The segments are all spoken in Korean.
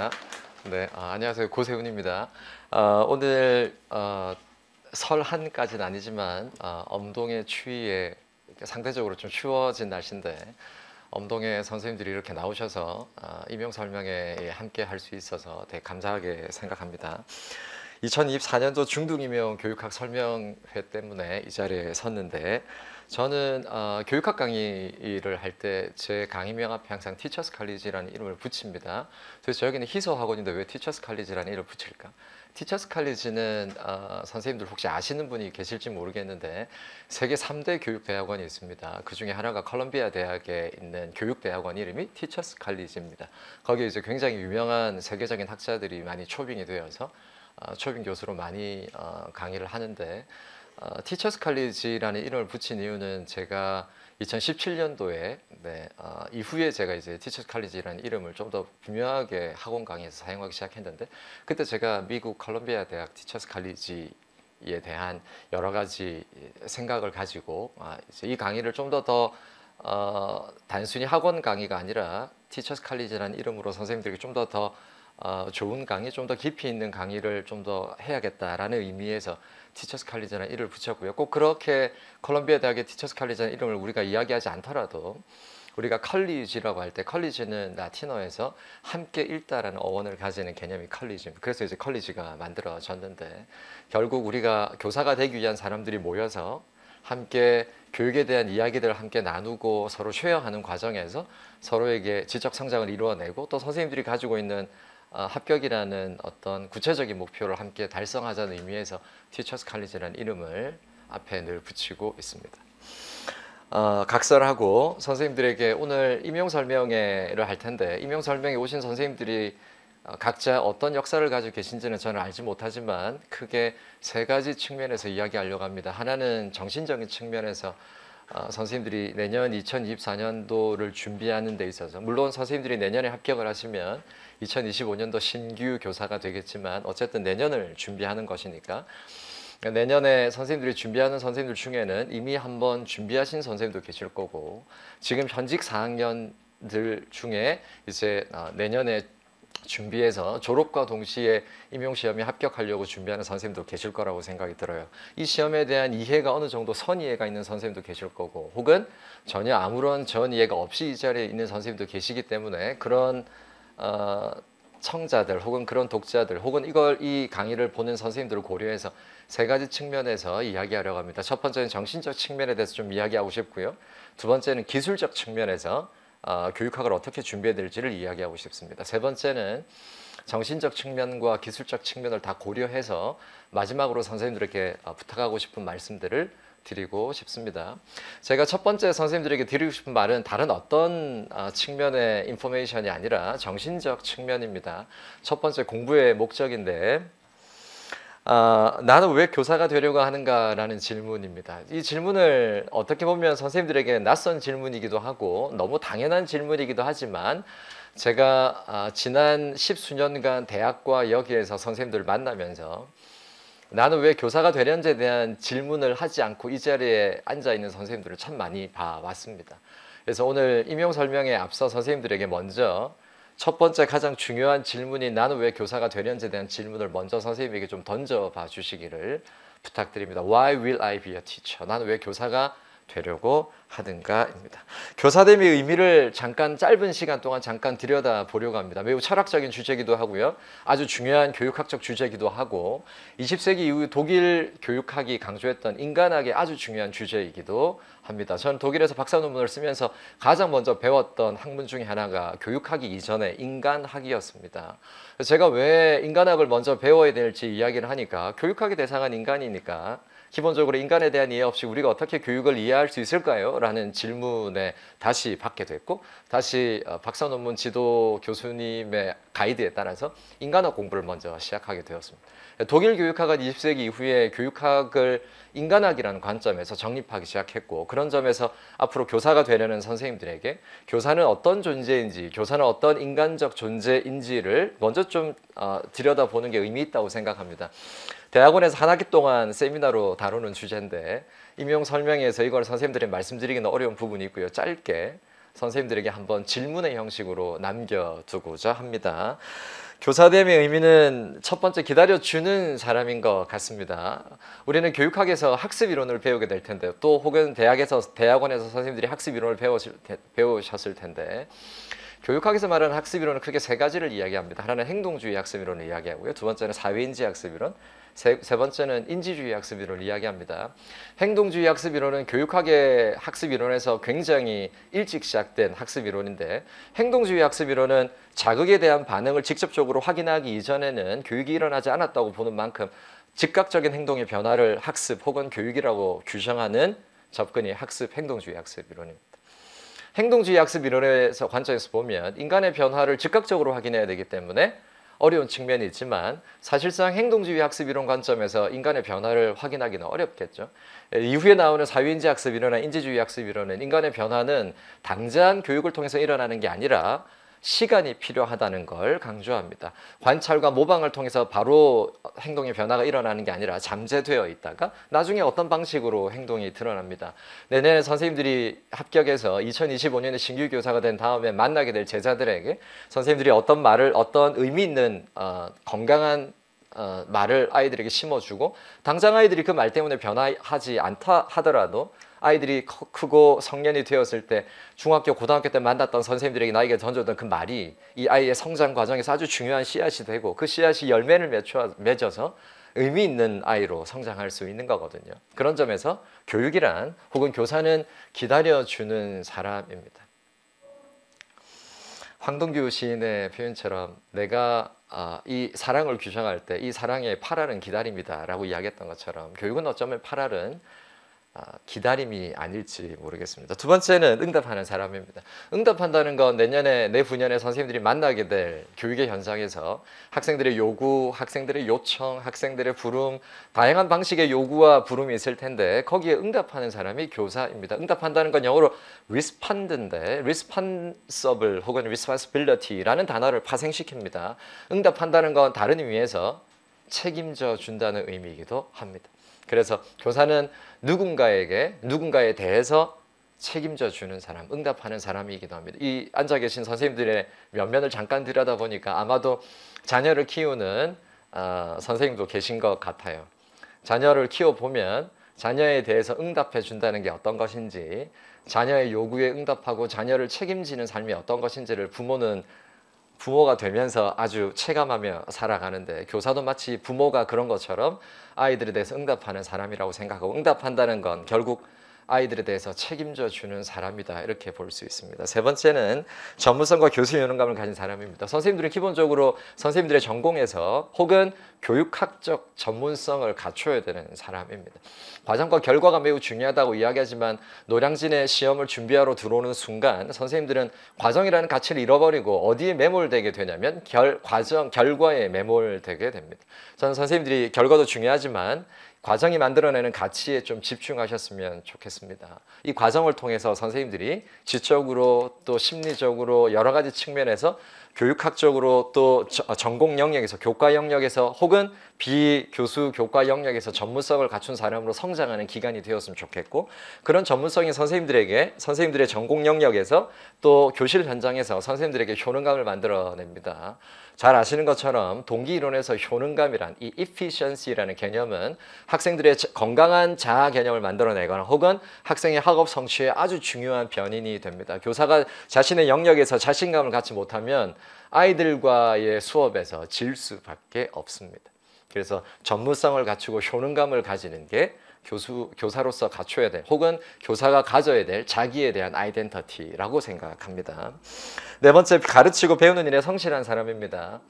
반갑습니다. 네, 아, 안녕하세요. 고세훈입니다. 아, 오늘 어, 설한까지는 아니지만 아, 엄동의 추위에 상대적으로 좀 추워진 날씨인데 엄동의 선생님들이 이렇게 나오셔서 아, 어, 임용 설명에 함께 할 수 있어서 되게 감사하게 생각합니다. 2024년도 중등임용 교육학 설명회 때문에 이 자리에 섰는데 저는 어, 교육학 강의를 할 때 제 강의명 앞에 항상 티처스 칼리지라는 이름을 붙입니다. 그래서 여기는 희소 학원인데 왜 티처스 칼리지라는 이름을 붙일까? 티처스 칼리지는 어, 선생님들 혹시 아시는 분이 계실지 모르겠는데 세계 3대 교육대학원이 있습니다. 그 중에 하나가 컬럼비아 대학에 있는 교육대학원 이름이 티처스 칼리지입니다. 거기에 이제 굉장히 유명한 세계적인 학자들이 많이 초빙이 되어서 어, 초빙 교수로 많이 어, 강의를 하는데 어, 티처스 칼리지라는 이름을 붙인 이유는 제가 2017년도에 네, 어, 이후에 제가 이제 티처스 칼리지라는 이름을 좀 더 분명하게 학원 강의에서 사용하기 시작했는데 그때 제가 미국 컬럼비아 대학 티처스 칼리지 에 대한 여러 가지 생각을 가지고 아, 이 강의를 좀 더더 어, 단순히 학원 강의가 아니라 티처스 칼리지라는 이름으로 선생님들에게 좀 더더 더, 어, 좋은 강의, 좀 더 깊이 있는 강의를 좀 더 해야겠다라는 의미에서 티처스 칼리지라는 이름을 붙였고요. 꼭 그렇게 콜롬비아 대학의 디처스 칼리지라는 이름을 우리가 이야기하지 않더라도 우리가 컬리지라고 할 때 컬리지는 라틴어에서 함께 읽다라는 어원을 가지는 개념이 컬리지입니다. 그래서 이제 컬리지가 만들어졌는데 결국 우리가 교사가 되기 위한 사람들이 모여서 함께 교육에 대한 이야기들을 함께 나누고 서로 쉐어하는 과정에서 서로에게 지적 성장을 이루어내고 또 선생님들이 가지고 있는 어, 합격이라는 어떤 구체적인 목표를 함께 달성하자는 의미에서 티처스 칼리지라는 이름을 앞에 늘 붙이고 있습니다. 어, 각설하고 선생님들에게 오늘 임용 설명회를 할 텐데 임용 설명회 오신 선생님들이 어, 각자 어떤 역사를 가지고 계신지는 저는 알지 못하지만 크게 세 가지 측면에서 이야기하려고 합니다. 하나는 정신적인 측면에서 어, 선생님들이 내년 2024년도를 준비하는 데 있어서 물론 선생님들이 내년에 합격을 하시면 2025년도 신규 교사가 되겠지만 어쨌든 내년을 준비하는 것이니까 내년에 선생님들이 준비하는 선생님들 중에는 이미 한 번 준비하신 선생님도 계실 거고 지금 현직 4학년들 중에 이제 어, 내년에 준비해서 졸업과 동시에 임용시험에 합격하려고 준비하는 선생님도 계실 거라고 생각이 들어요. 이 시험에 대한 이해가 어느 정도 선이해가 있는 선생님도 계실 거고 혹은 전혀 아무런 전 이해가 없이 이 자리에 있는 선생님도 계시기 때문에 그런 어, 청자들 혹은 그런 독자들 혹은 이걸 이 강의를 보는 선생님들을 고려해서 세 가지 측면에서 이야기하려고 합니다. 첫 번째는 정신적 측면에 대해서 좀 이야기하고 싶고요. 두 번째는 기술적 측면에서 어, 교육학을 어떻게 준비해야 될지를 이야기하고 싶습니다. 세 번째는 정신적 측면과 기술적 측면을 다 고려해서 마지막으로 선생님들에게 어, 부탁하고 싶은 말씀들을 드리고 싶습니다. 제가 첫 번째 선생님들에게 드리고 싶은 말은 다른 어떤 아, 측면의 인포메이션이 아니라 정신적 측면입니다. 첫 번째 공부의 목적인데 아, 나는 왜 교사가 되려고 하는가라는 질문입니다. 이 질문을 어떻게 보면 선생님들에게 낯선 질문이기도 하고 너무 당연한 질문이기도 하지만 제가 아, 지난 십수년간 대학과 여기에서 선생님들을 만나면서 나는 왜 교사가 되려는지에 대한 질문을 하지 않고 이 자리에 앉아 있는 선생님들을 참 많이 봐왔습니다. 그래서 오늘 임용 설명에 앞서 선생님들에게 먼저 첫 번째 가장 중요한 질문이 나는 왜 교사가 되려는지에 대한 질문을 먼저 선생님에게 좀 던져봐 주시기를 부탁드립니다. Why will I be a teacher? 나는 왜 교사가 되려고 하든가입니다. 교사됨의 의미를 잠깐 짧은 시간 동안 잠깐 들여다 보려고 합니다. 매우 철학적인 주제기도 하고요. 아주 중요한 교육학적 주제기도 하고 20세기 이후 독일 교육학이 강조했던 인간학의 아주 중요한 주제이기도 합니다. 저는 독일에서 박사 논문을 쓰면서 가장 먼저 배웠던 학문 중에 하나가 교육학이 이전에 인간학이었습니다. 제가 왜 인간학을 먼저 배워야 될지 이야기를 하니까 교육학의 대상은 인간이니까 기본적으로 인간에 대한 이해 없이 우리가 어떻게 교육을 이해할 수 있을까요? 라는 질문에 다시 받게 됐고 다시 어, 박사 논문 지도 교수님의 가이드에 따라서 인간학 공부를 먼저 시작하게 되었습니다. 독일 교육학은 20세기 이후에 교육학을 인간학이라는 관점에서 정립하기 시작했고 그런 점에서 앞으로 교사가 되려는 선생님들에게 교사는 어떤 존재인지 교사는 어떤 인간적 존재인지를 먼저 좀 어, 들여다보는 게 의미 있다고 생각합니다. 대학원에서 한 학기 동안 세미나로 다루는 주제인데 임용 설명에서 이걸 선생님들이 말씀드리기는 어려운 부분이 있고요. 짧게 선생님들에게 한번 질문의 형식으로 남겨두고자 합니다. 교사됨의 의미는 첫 번째 기다려주는 사람인 것 같습니다. 우리는 교육학에서 학습 이론을 배우게 될 텐데 요또 혹은 대학에서 대학원에서 선생님들이 학습 이론을 배우실, 배우셨을 텐데 교육학에서 말하는 학습 이론은 크게 세 가지를 이야기합니다. 하나는 행동주의 학습 이론을 이야기하고요. 두 번째는 사회인지 학습 이론, 세, 세 번째는 인지주의 학습 이론을 이야기합니다. 행동주의 학습 이론은 교육학의 학습 이론에서 굉장히 일찍 시작된 학습 이론인데 행동주의 학습 이론은 자극에 대한 반응을 직접적으로 확인하기 이전에는 교육이 일어나지 않았다고 보는 만큼 즉각적인 행동의 변화를 학습 혹은 교육이라고 규정하는 접근이 학습 행동주의 학습 이론입니다. 행동주의 학습 이론에서 관점에서 보면 인간의 변화를 즉각적으로 확인해야 되기 때문에 어려운 측면이 있지만 사실상 행동주의 학습 이론 관점에서 인간의 변화를 확인하기는 어렵겠죠. 예, 이후에 나오는 사회인지 학습 이론이나 인지주의 학습 이론은 인간의 변화는 당장 교육을 통해서 일어나는 게 아니라 시간이 필요하다는 걸 강조합니다. 관찰과 모방을 통해서 바로 행동의 변화가 일어나는 게 아니라 잠재되어 있다가 나중에 어떤 방식으로 행동이 드러납니다. 내년에 선생님들이 합격해서 2025년에 신규 교사가 된 다음에 만나게 될 제자들에게 선생님들이 어떤 말을 어떤 의미 있는 어, 건강한 어, 말을 아이들에게 심어주고 당장 아이들이 그 말 때문에 변화하지 않다 하더라도 아이들이 크고 성년이 되었을 때 중학교 고등학교 때 만났던 선생님들에게 나에게 던졌던 그 말이 이 아이의 성장 과정에서 아주 중요한 씨앗이 되고 그 씨앗이 열매를 맺어서 의미 있는 아이로 성장할 수 있는 거거든요. 그런 점에서 교육이란 혹은 교사는 기다려주는 사람입니다. 황동규 시인의 표현처럼 내가 아, 이 사랑을 규정할 때 이 사랑의 파라는 기다립니다라고 이야기했던 것처럼 교육은 어쩌면 파라는 아, 기다림이 아닐지 모르겠습니다. 두 번째는 응답하는 사람입니다. 응답한다는 건 내년에 내 분야의 선생님들이 만나게 될 교육의 현장에서 학생들의 요구, 학생들의 요청, 학생들의 부름, 다양한 방식의 요구와 부름이 있을 텐데 거기에 응답하는 사람이 교사입니다. 응답한다는 건 영어로 respond인데 responsible 혹은 responsibility라는 단어를 파생시킵니다. 응답한다는 건 다른 의미에서 책임져 준다는 의미이기도 합니다. 그래서 교사는 누군가에게 누군가에 대해서 책임져 주는 사람, 응답하는 사람이기도 합니다. 이 앉아 계신 선생님들의 면면을 잠깐 들여다보니까 아마도 자녀를 키우는 어, 선생님도 계신 것 같아요. 자녀를 키워보면 자녀에 대해서 응답해 준다는 게 어떤 것인지 자녀의 요구에 응답하고 자녀를 책임지는 삶이 어떤 것인지를 부모는 부모가 되면서 아주 체감하며 살아가는데 교사도 마치 부모가 그런 것처럼 아이들에 대해서 응답하는 사람이라고 생각하고 응답한다는 건 결국 아이들에 대해서 책임져 주는 사람이다 이렇게 볼 수 있습니다. 세 번째는 전문성과 교수 연원감을 가진 사람입니다. 선생님들은 기본적으로 선생님들의 전공에서 혹은 교육학적 전문성을 갖춰야 되는 사람입니다. 과정과 결과가 매우 중요하다고 이야기하지만 노량진의 시험을 준비하러 들어오는 순간 선생님들은 과정이라는 가치를 잃어버리고 어디에 매몰되게 되냐면 결 과정 결과에 매몰되게 됩니다. 저는 선생님들이 결과도 중요하지만 과정이 만들어내는 가치에 좀 집중하셨으면 좋겠습니다. 이 과정을 통해서 선생님들이 지적으로 또 심리적으로 여러 가지 측면에서 교육학적으로 또 어, 전공 영역에서 교과 영역에서 혹은 비교수 교과 영역에서 전문성을 갖춘 사람으로 성장하는 기간이 되었으면 좋겠고 그런 전문성인 선생님들에게 선생님들의 전공 영역에서 또 교실 현장에서 선생님들에게 효능감을 만들어냅니다. 잘 아시는 것처럼 동기 이론에서 효능감이란 이 efficiency라는 개념은 학생들의 건강한 자아 개념을 만들어내거나 혹은 학생의 학업 성취에 아주 중요한 변인이 됩니다. 교사가 자신의 영역에서 자신감을 갖지 못하면 아이들과의 수업에서 질 수밖에 없습니다. 그래서 전문성을 갖추고 효능감을 가지는 게 교수, 교사로서 갖춰야 될 혹은 교사가 가져야 될 자기에 대한 아이덴터티라고 생각합니다. 네 번째, 가르치고 배우는 일에 성실한 사람입니다.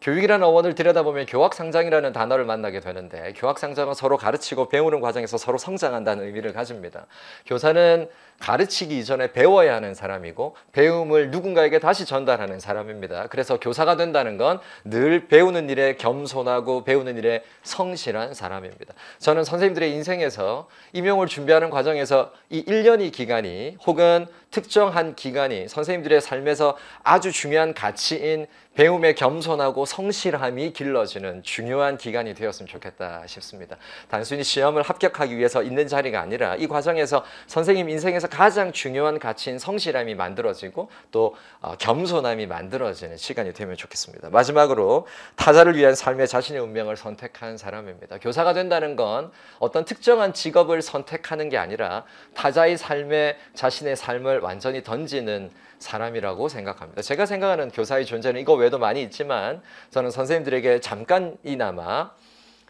교육이라는 어원을 들여다보면 교학상장이라는 단어를 만나게 되는데 교학상장은 서로 가르치고 배우는 과정에서 서로 성장한다는 의미를 가집니다. 교사는 가르치기 이전에 배워야 하는 사람이고 배움을 누군가에게 다시 전달하는 사람입니다. 그래서 교사가 된다는 건 늘 배우는 일에 겸손하고 배우는 일에 성실한 사람입니다. 저는 선생님들의 인생에서 임용을 준비하는 과정에서 이 1년이 기간이 혹은 특정한 기간이 선생님들의 삶에서 아주 중요한 가치인 배움의 겸손하고 성실함이 길러지는 중요한 기간이 되었으면 좋겠다 싶습니다. 단순히 시험을 합격하기 위해서 있는 자리가 아니라 이 과정에서 선생님 인생에서 그래서 가장 중요한 가치인 성실함이 만들어지고 또 어, 겸손함이 만들어지는 시간이 되면 좋겠습니다. 마지막으로 타자를 위한 삶의 자신의 운명을 선택한 사람입니다. 교사가 된다는 건 어떤 특정한 직업을 선택하는 게 아니라 타자의 삶에 자신의 삶을 완전히 던지는 사람이라고 생각합니다. 제가 생각하는 교사의 존재는 이거 외에도 많이 있지만 저는 선생님들에게 잠깐이나마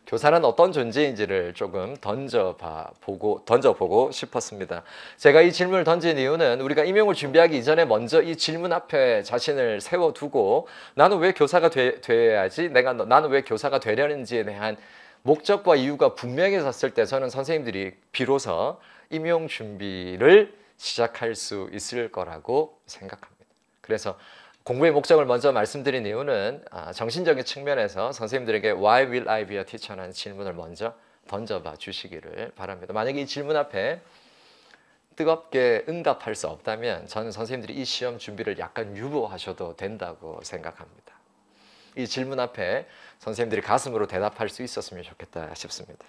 교사는 어떤 존재인지를 조금 던져봐 보고 던져보고 싶었습니다. 제가 이 질문을 던진 이유는 우리가 임용을 준비하기 이전에 먼저 이 질문 앞에 자신을 세워두고 나는 왜 교사가 되, 돼야지 내가 나는 왜 교사가 되려는지에 대한 목적과 이유가 분명해졌을 때 저는 선생님들이 비로소 임용 준비를 시작할 수 있을 거라고 생각합니다. 그래서 공부의 목적을 먼저 말씀드린 이유는 아, 정신적인 측면에서 선생님들에게 Why will I be a teacher?라는 질문을 먼저 던져봐 주시기를 바랍니다. 만약에 이 질문 앞에 뜨겁게 응답할 수 없다면 저는 선생님들이 이 시험 준비를 약간 유보하셔도 된다고 생각합니다. 이 질문 앞에 선생님들이 가슴으로 대답할 수 있었으면 좋겠다 싶습니다.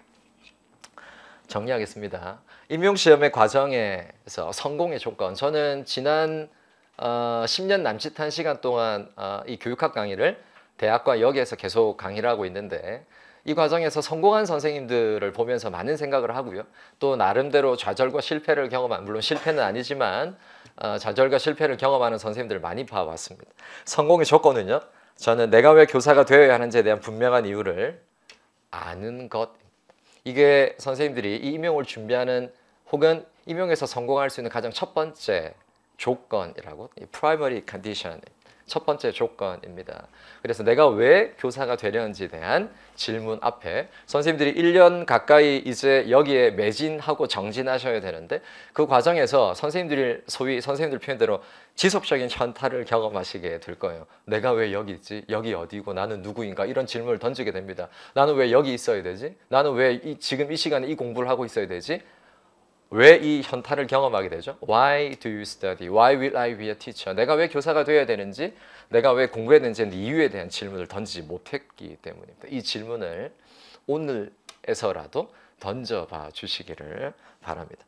정리하겠습니다. 임용시험의 과정에서 성공의 조건 저는 지난 어, 10년 남짓 한 시간 동안 어, 이 교육학 강의를 대학과 여기에서 계속 강의를 하고 있는데 이 과정에서 성공한 선생님들을 보면서 많은 생각을 하고요. 또 나름대로 좌절과 실패를 경험한 물론 실패는 아니지만 어, 좌절과 실패를 경험하는 선생님들을 많이 봐왔습니다. 성공의 조건은요. 저는 내가 왜 교사가 되어야 하는지에 대한 분명한 이유를 아는 것. 이게 선생님들이 이 임용을 준비하는 혹은 임용에서 성공할 수 있는 가장 첫 번째 조건이라고 primary condition 첫 번째 조건입니다. 그래서 내가 왜 교사가 되려는지 대한 질문 앞에 선생님들이 1년 가까이 이제 여기에 매진하고 정진하셔야 되는데 그 과정에서 선생님들이 소위 선생님들 표현대로 지속적인 현타를 경험하시게 될 거예요. 내가 왜 여기 있지? 여기 어디고 나는 누구인가? 이런 질문을 던지게 됩니다. 나는 왜 여기 있어야 되지? 나는 왜 이, 지금 이 시간에 이 공부를 하고 있어야 되지? 왜이 현타를 경험하게 되죠? Why do you study? Why will I be a teacher? 내가 왜 교사가 되어야 되는지, 내가 왜 공부해야 되는지 이유에 대한 질문을 던지지 못했기 때문입니다. 이 질문을 오늘에서라도 던져봐 주시기를 바랍니다.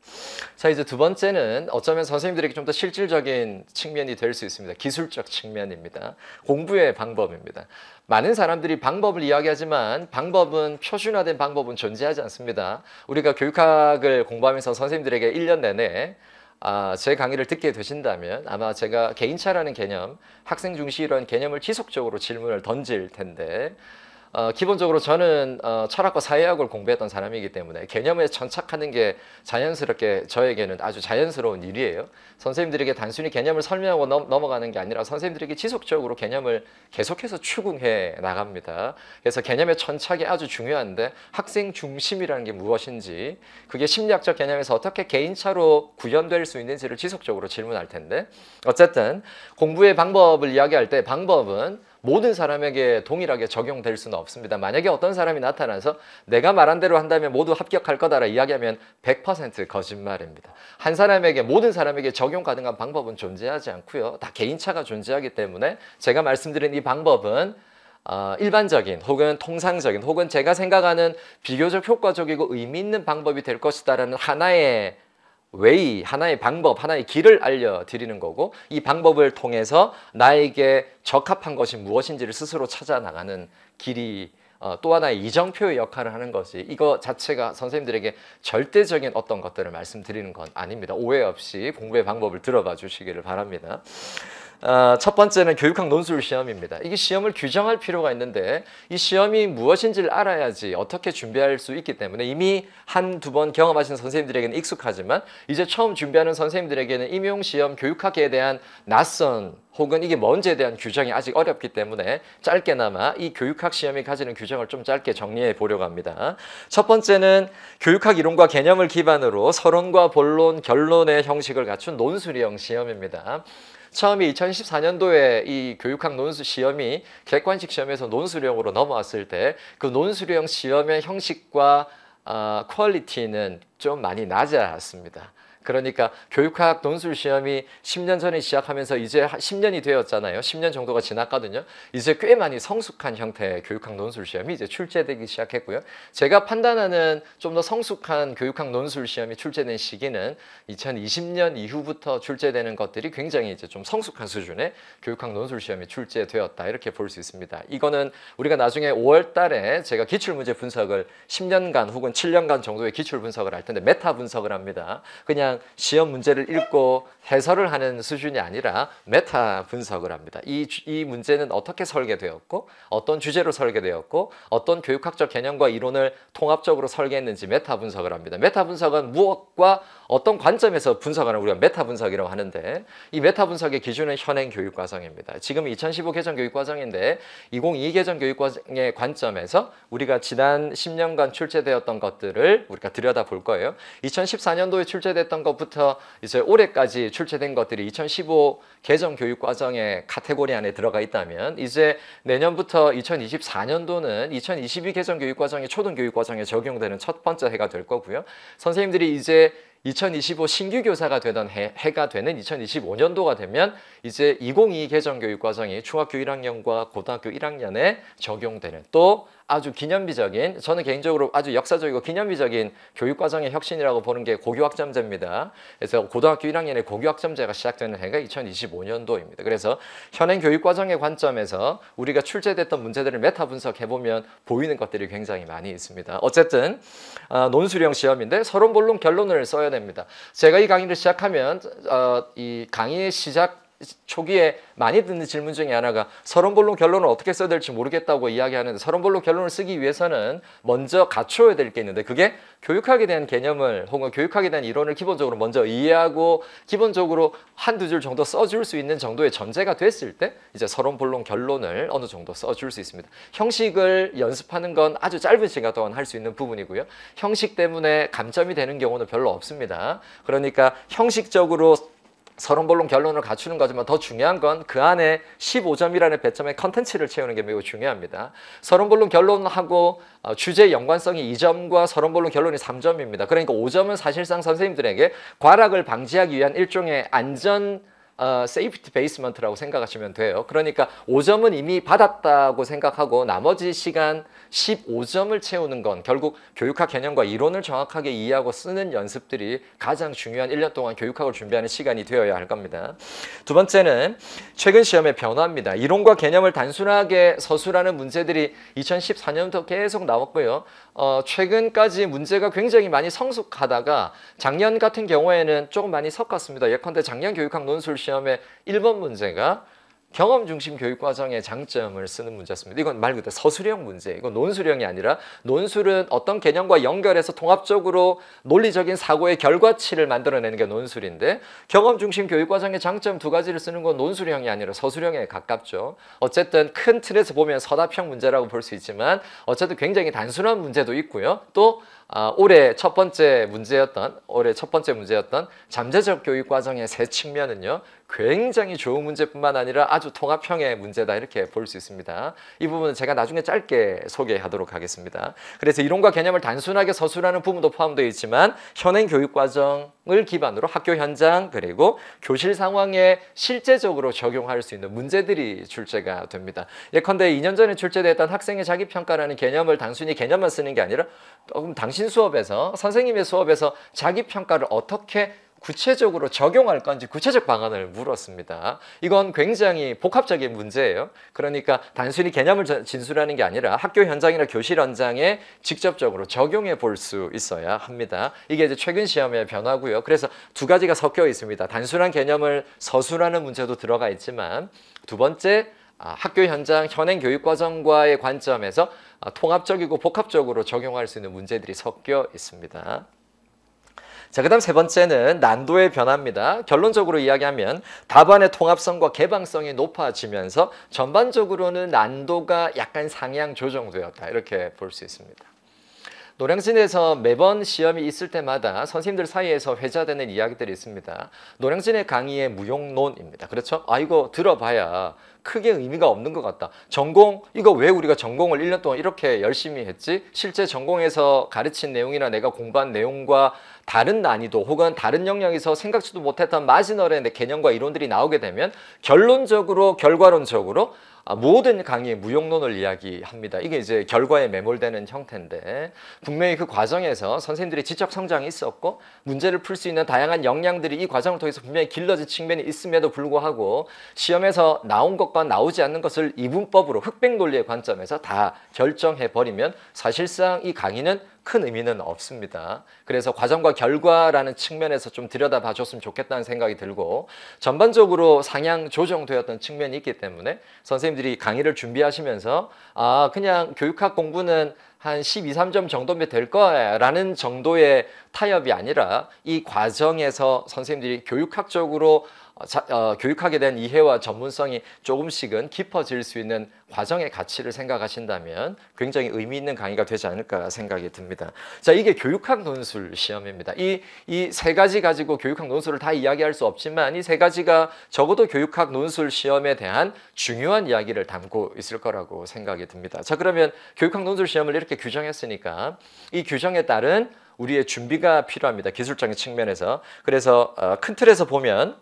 자 이제 두 번째는 어쩌면 선생님들에게 좀 더 실질적인 측면이 될 수 있습니다. 기술적 측면입니다. 공부의 방법입니다. 많은 사람들이 방법을 이야기하지만 방법은 표준화된 방법은 존재하지 않습니다. 우리가 교육학을 공부하면서 선생님들에게 1년 내내 아, 제 강의를 듣게 되신다면 아마 제가 개인차라는 개념, 학생 중시 이런 개념을 지속적으로 질문을 던질 텐데 어, 기본적으로 저는 어, 철학과 사회학을 공부했던 사람이기 때문에 개념에 천착하는 게 자연스럽게 저에게는 아주 자연스러운 일이에요. 선생님들에게 단순히 개념을 설명하고 넘, 넘어가는 게 아니라 선생님들에게 지속적으로 개념을 계속해서 추궁해 나갑니다. 그래서 개념의 천착이 아주 중요한데 학생 중심이라는 게 무엇인지 그게 심리학적 개념에서 어떻게 개인차로 구현될 수 있는지를 지속적으로 질문할 텐데 어쨌든 공부의 방법을 이야기할 때 방법은 모든 사람에게 동일하게 적용될 수는 없습니다. 만약에 어떤 사람이 나타나서 내가 말한 대로 한다면 모두 합격할 거다라 이야기하면 100% 거짓말입니다. 한 사람에게 모든 사람에게 적용 가능한 방법은 존재하지 않고요. 다 개인차가 존재하기 때문에 제가 말씀드린 이 방법은 어, 일반적인 혹은 통상적인 혹은 제가 생각하는 비교적 효과적이고 의미 있는 방법이 될 것이다라는 하나의 웨이, 하나의 방법, 하나의 길을 알려드리는 거고 이 방법을 통해서 나에게 적합한 것이 무엇인지를 스스로 찾아 나가는 길이 어, 또 하나의 이정표의 역할을 하는 것이 이거 자체가 선생님들에게 절대적인 어떤 것들을 말씀드리는 건 아닙니다. 오해 없이 공부의 방법을 들어봐 주시기를 바랍니다. 어, 첫 번째는 교육학 논술 시험입니다. 이게 시험을 규정할 필요가 있는데 이 시험이 무엇인지를 알아야지 어떻게 준비할 수 있기 때문에 이미 한두 번 경험하신 선생님들에게는 익숙하지만 이제 처음 준비하는 선생님들에게는 임용시험 교육학에 대한 낯선 혹은 이게 뭔지에 대한 규정이 아직 어렵기 때문에 짧게나마 이 교육학 시험이 가지는 규정을 좀 짧게 정리해 보려고 합니다. 첫 번째는 교육학 이론과 개념을 기반으로 서론과 본론, 결론의 형식을 갖춘 논술형 시험입니다. 처음에 2014년도에 이 교육학 논술 시험이 객관식 시험에서 논술형으로 넘어왔을 때 그 논술형 시험의 형식과 어, 아, 퀄리티는 좀 많이 낮았습니다. 그러니까 교육학 논술 시험이 10년 전에 시작하면서 이제 10년이 되었잖아요. 10년 정도가 지났거든요. 이제 꽤 많이 성숙한 형태의 교육학 논술 시험이 이제 출제되기 시작했고요. 제가 판단하는 좀 더 성숙한 교육학 논술 시험이 출제된 시기는 2020년 이후부터 출제되는 것들이 굉장히 이제 좀 성숙한 수준의 교육학 논술 시험이 출제되었다 이렇게 볼 수 있습니다. 이거는 우리가 나중에 5월 달에 제가 기출문제 분석을 10년간 혹은 7년간 정도의 기출 분석을 할 텐데 메타 분석을 합니다. 그냥 시험 문제를 읽고 해설을 하는 수준이 아니라 메타 분석을 합니다. 이, 이 문제는 어떻게 설계되었고 어떤 주제로 설계되었고 어떤 교육학적 개념과 이론을 통합적으로 설계했는지 메타 분석을 합니다. 메타 분석은 무엇과 어떤 관점에서 분석하는 우리가 메타 분석이라고 하는데 이 메타 분석의 기준은 현행 교육과정입니다. 지금 2015 개정 교육과정인데 2022 개정 교육과정의 관점에서 우리가 지난 10년간 출제되었던 것들을 우리가 들여다볼 거예요. 2014년도에 출제됐던 것 것부터 이제 올해까지 출제된 것들이 2015 개정 교육 과정의 카테고리 안에 들어가 있다면 이제 내년부터 2024년도는 2022 개정 교육 과정이 초등 교육 과정에 적용되는 첫 번째 해가 될 거고요. 선생님들이 이제 2025 신규 교사가 되던 해, 해가 되는 2025년도가 되면 이제 2022 개정 교육 과정이 중학교 1학년과 고등학교 1학년에 적용되는 또 아주 기념비적인 저는 개인적으로 아주 역사적이고 기념비적인 교육과정의 혁신이라고 보는 게 고교학점제입니다. 그래서 고등학교 1학년에 고교학점제가 시작되는 해가 2025년도입니다. 그래서 현행 교육과정의 관점에서 우리가 출제됐던 문제들을 메타 분석해보면 보이는 것들이 굉장히 많이 있습니다. 어쨌든 어, 논술형 시험인데 서론 본론 결론을 써야 됩니다. 제가 이 강의를 시작하면 어, 이 강의의 시작 초기에 많이 듣는 질문 중에 하나가 서론본론 결론을 어떻게 써야 될지 모르겠다고 이야기하는데 서론본론 결론을 쓰기 위해서는 먼저 갖춰야 될 게 있는데 그게 교육학에 대한 개념을 혹은 교육학에 대한 이론을 기본적으로 먼저 이해하고 기본적으로 한두 줄 정도 써줄 수 있는 정도의 전제가 됐을 때 이제 서론본론 결론을 어느 정도 써줄 수 있습니다. 형식을 연습하는 건 아주 짧은 시간 동안 할 수 있는 부분이고요. 형식 때문에 감점이 되는 경우는 별로 없습니다. 그러니까 형식적으로 서론볼론 결론을 갖추는 거지만 더 중요한 건 그 안에 15점이라는 배점의 컨텐츠를 채우는 게 매우 중요합니다. 서론볼론 결론하고 어, 주제의 연관성이 2점과 서론볼론 결론이 3점입니다. 그러니까 5점은 사실상 선생님들에게 과락을 방지하기 위한 일종의 안전 어, 세이프티 베이스먼트라고 생각하시면 돼요. 그러니까 5점은 이미 받았다고 생각하고 나머지 시간 15점을 채우는 건 결국 교육학 개념과 이론을 정확하게 이해하고 쓰는 연습들이 가장 중요한 1년 동안 교육학을 준비하는 시간이 되어야 할 겁니다. 두 번째는 최근 시험의 변화입니다. 이론과 개념을 단순하게 서술하는 문제들이 2014년부터 계속 나왔고요. 어, 최근까지 문제가 굉장히 많이 성숙하다가 작년 같은 경우에는 조금 많이 섞었습니다. 예컨대 작년 교육학 논술 시 시험의 1번 문제가 경험 중심 교육 과정의 장점을 쓰는 문제였습니다. 이건 말 그대로 서술형 문제. 이건 논술형이 아니라 논술은 어떤 개념과 연결해서 통합적으로 논리적인 사고의 결과치를 만들어내는 게 논술인데 경험 중심 교육 과정의 장점 두 가지를 쓰는 건 논술형이 아니라 서술형에 가깝죠. 어쨌든 큰 틀에서 보면 서답형 문제라고 볼 수 있지만 어쨌든 굉장히 단순한 문제도 있고요. 또 아, 올해 첫 번째 문제였던 올해 첫 번째 문제였던 잠재적 교육 과정의 세 측면은요 굉장히 좋은 문제뿐만 아니라 아주 통합형의 문제다 이렇게 볼 수 있습니다. 이 부분은 제가 나중에 짧게 소개하도록 하겠습니다. 그래서 이론과 개념을 단순하게 서술하는 부분도 포함되어 있지만 현행 교육 과정을 기반으로 학교 현장 그리고 교실 상황에 실제적으로 적용할 수 있는 문제들이 출제가 됩니다. 예컨대 2년 전에 출제됐던 학생의 자기 평가라는 개념을 단순히 개념만 쓰는 게 아니라 조금 당시 당신 수업에서 선생님의 수업에서 자기 평가를 어떻게 구체적으로 적용할 건지 구체적 방안을 물었습니다. 이건 굉장히 복합적인 문제예요. 그러니까 단순히 개념을 진술하는 게 아니라 학교 현장이나 교실 현장에 직접적으로 적용해 볼 수 있어야 합니다. 이게 이제 최근 시험의 변화고요. 그래서 두 가지가 섞여 있습니다. 단순한 개념을 서술하는 문제도 들어가 있지만 두 번째 아, 학교 현장 현행 교육 과정과의 관점에서 아, 통합적이고 복합적으로 적용할 수 있는 문제들이 섞여 있습니다. 자, 그 다음 세 번째는 난도의 변화입니다. 결론적으로 이야기하면 답안의 통합성과 개방성이 높아지면서 전반적으로는 난도가 약간 상향 조정되었다. 이렇게 볼 수 있습니다. 노량진에서 매번 시험이 있을 때마다 선생님들 사이에서 회자되는 이야기들이 있습니다. 노량진의 강의의 무용론입니다. 그렇죠? 아 이거 들어봐야 크게 의미가 없는 것 같다. 전공 이거 왜 우리가 전공을 1년 동안 이렇게 열심히 했지? 실제 전공에서 가르친 내용이나 내가 공부한 내용과 다른 난이도 혹은 다른 영역에서 생각지도 못했던 마지널의 개념과 이론들이 나오게 되면 결론적으로 결과론적으로 아, 모든 강의 무용론을 이야기합니다. 이게 이제 결과에 매몰되는 형태인데 분명히 그 과정에서 선생님들이 지적 성장이 있었고 문제를 풀 수 있는 다양한 역량들이 이 과정을 통해서 분명히 길러진 측면이 있음에도 불구하고 시험에서 나온 것과 나오지 않는 것을 이분법으로 흑백 논리의 관점에서 다 결정해 버리면 사실상 이 강의는 큰 의미는 없습니다. 그래서 과정과 결과라는 측면에서 좀 들여다봐 줬으면 좋겠다는 생각이 들고 전반적으로 상향 조정되었던 측면이 있기 때문에 선생님들이 강의를 준비하시면서 아 그냥 교육학 공부는 한 12, 3점 정도면 될 거야 라는 정도의 타협이 아니라 이 과정에서 선생님들이 교육학적으로 어, 자, 어, 교육학에 대한 이해와 전문성이 조금씩은 깊어질 수 있는 과정의 가치를 생각하신다면 굉장히 의미 있는 강의가 되지 않을까 생각이 듭니다. 자, 이게 교육학 논술 시험입니다. 이 이 세 가지 가지고 교육학 논술을 다 이야기할 수 없지만 이 세 가지가 적어도 교육학 논술 시험에 대한 중요한 이야기를 담고 있을 거라고 생각이 듭니다. 자, 그러면 교육학 논술 시험을 이렇게 규정했으니까 이 규정에 따른 우리의 준비가 필요합니다. 기술적인 측면에서. 그래서 어, 큰 틀에서 보면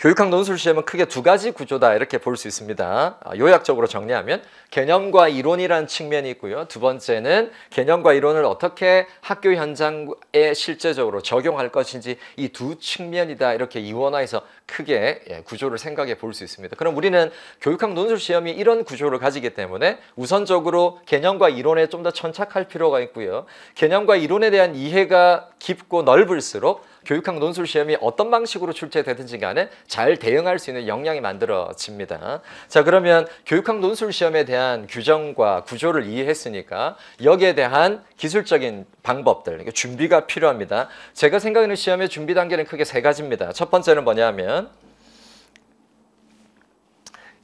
교육학 논술 시험은 크게 두 가지 구조다 이렇게 볼 수 있습니다. 아, 요약적으로 정리하면 개념과 이론이라는 측면이 있고요. 두 번째는 개념과 이론을 어떻게 학교 현장에 실제적으로 적용할 것인지 이 두 측면이다 이렇게 이원화해서 크게 예, 구조를 생각해 볼 수 있습니다. 그럼 우리는 교육학 논술 시험이 이런 구조를 가지기 때문에 우선적으로 개념과 이론에 좀 더 천착할 필요가 있고요. 개념과 이론에 대한 이해가 깊고 넓을수록 교육학 논술 시험이 어떤 방식으로 출제되든지 간에 잘 대응할 수 있는 역량이 만들어집니다. 자 그러면 교육학 논술 시험에 대한 규정과 구조를 이해했으니까 여기에 대한 기술적인 방법들 그러니까 준비가 필요합니다. 제가 생각하는 시험의 준비 단계는 크게 세 가지입니다. 첫 번째는 뭐냐면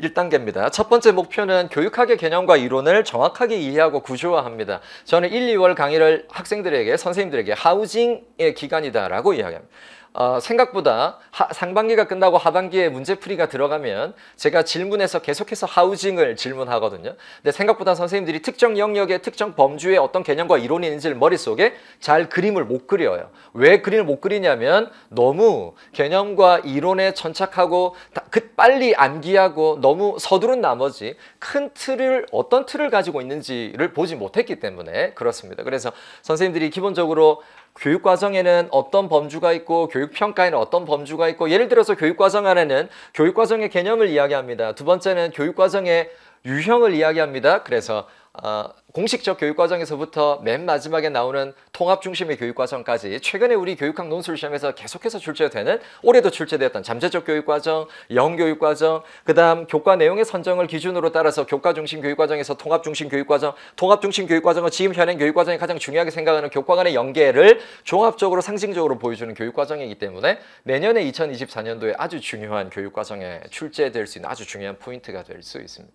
1단계입니다. 첫 번째 목표는 교육학의 개념과 이론을 정확하게 이해하고 구조화합니다. 저는 1, 2월 강의를 학생들에게, 선생님들에게 하우징의 기간이다라고 이야기합니다. 어, 생각보다 하, 상반기가 끝나고 하반기에 문제풀이가 들어가면 제가 질문에서 계속해서 하우징을 질문하거든요. 근데 생각보다 선생님들이 특정 영역의 특정 범주의 어떤 개념과 이론이 있는지를 머릿속에 잘 그림을 못 그려요. 왜 그림을 못 그리냐면 너무 개념과 이론에 천착하고 그 빨리 암기하고 너무 서두른 나머지 큰 틀을 어떤 틀을 가지고 있는지를 보지 못했기 때문에 그렇습니다. 그래서 선생님들이 기본적으로 교육 과정에는 어떤 범주가 있고 교육 평가에는 어떤 범주가 있고 예를 들어서 교육 과정 안에는 교육 과정의 개념을 이야기합니다. 두 번째는 교육 과정의 유형을 이야기합니다. 그래서 어, 공식적 교육과정에서부터 맨 마지막에 나오는 통합 중심의 교육과정까지 최근에 우리 교육학 논술 시험에서 계속해서 출제되는 올해도 출제되었던 잠재적 교육과정, 영교육과정, 그다음 교과 내용의 선정을 기준으로 따라서 교과 중심 교육과정에서 통합 중심 교육과정, 통합 중심 교육과정은 지금 현행 교육과정이 가장 중요하게 생각하는 교과 간의 연계를 종합적으로 상징적으로 보여주는 교육과정이기 때문에 내년에 2024년도에 아주 중요한 교육과정에 출제될 수 있는 아주 중요한 포인트가 될 수 있습니다.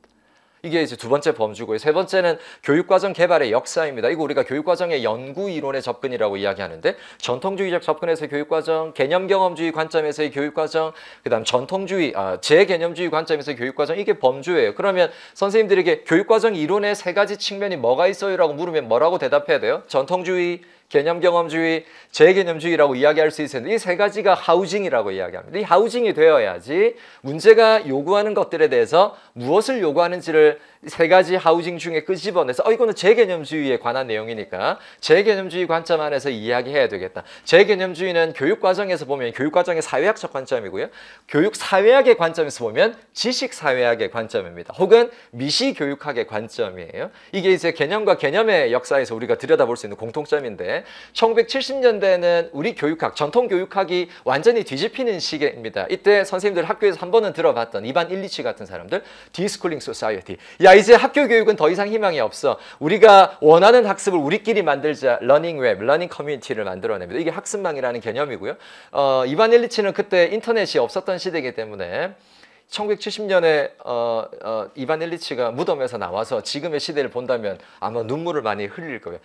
이게 이제 두 번째 범주고요. 세 번째는 교육과정 개발의 역사입니다. 이거 우리가 교육과정의 연구 이론의 접근이라고 이야기하는데 전통주의적 접근에서 교육과정, 개념 경험주의 관점에서의 교육과정, 그다음 전통주의, 아, 재개념주의 관점에서의 교육과정 이게 범주예요. 그러면 선생님들에게 교육과정 이론의 세 가지 측면이 뭐가 있어요라고 물으면 뭐라고 대답해야 돼요? 전통주의, 개념 경험주의, 재개념주의라고 이야기할 수 있는데 이 세 가지가 하우징이라고 이야기합니다. 이 하우징이 되어야지 문제가 요구하는 것들에 대해서 무엇을 요구하는지를 세 가지 하우징 중에 끄집어내서 어 이거는 재개념주의에 관한 내용이니까 재개념주의 관점 안에서 이야기해야 되겠다. 재개념주의는 교육 과정에서 보면 교육 과정의 사회학적 관점이고요. 교육 사회학의 관점에서 보면 지식 사회학의 관점입니다. 혹은 미시 교육학의 관점이에요. 이게 이제 개념과 개념의 역사에서 우리가 들여다볼 수 있는 공통점인데 때문에 1970년대는 우리 교육학, 전통 교육학이 완전히 뒤집히는 시기입니다. 이때 선생님들 학교에서 한 번은 들어봤던 이반 일리치 같은 사람들, 디스쿨링 소사이어티. 야 이제 학교 교육은 더 이상 희망이 없어. 우리가 원하는 학습을 우리끼리 만들자. 러닝 웹, 러닝 커뮤니티를 만들어냅니다. 이게 학습망이라는 개념이고요. 어, 이반 일리치는 그때 인터넷이 없었던 시대이기 때문에 1970년에 어, 어, 이반 일리치가 무덤에서 나와서 지금의 시대를 본다면 아마 눈물을 많이 흘릴 거예요.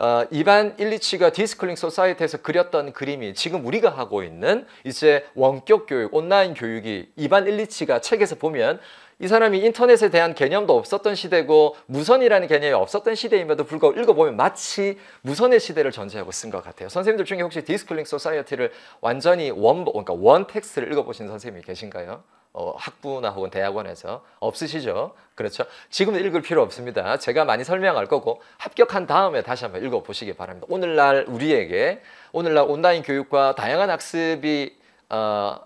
어, 이반 일리치가 디스클링 소사이트에서 그렸던 그림이 지금 우리가 하고 있는 이제 원격 교육, 온라인 교육이 이반 일리치가 책에서 보면 이 사람이 인터넷에 대한 개념도 없었던 시대고 무선이라는 개념이 없었던 시대임에도 불구하고 읽어보면 마치 무선의 시대를 전제하고 쓴 것 같아요. 선생님들 중에 혹시 디스클링 소사이어티를 완전히 원, 그러니까 원 텍스트를 읽어보신 선생님이 계신가요? 어, 학부나 혹은 대학원에서 없으시죠? 그렇죠? 지금 읽을 필요 없습니다. 제가 많이 설명할 거고 합격한 다음에 다시 한번 읽어보시기 바랍니다. 오늘날 우리에게 오늘날 온라인 교육과 다양한 학습이 어,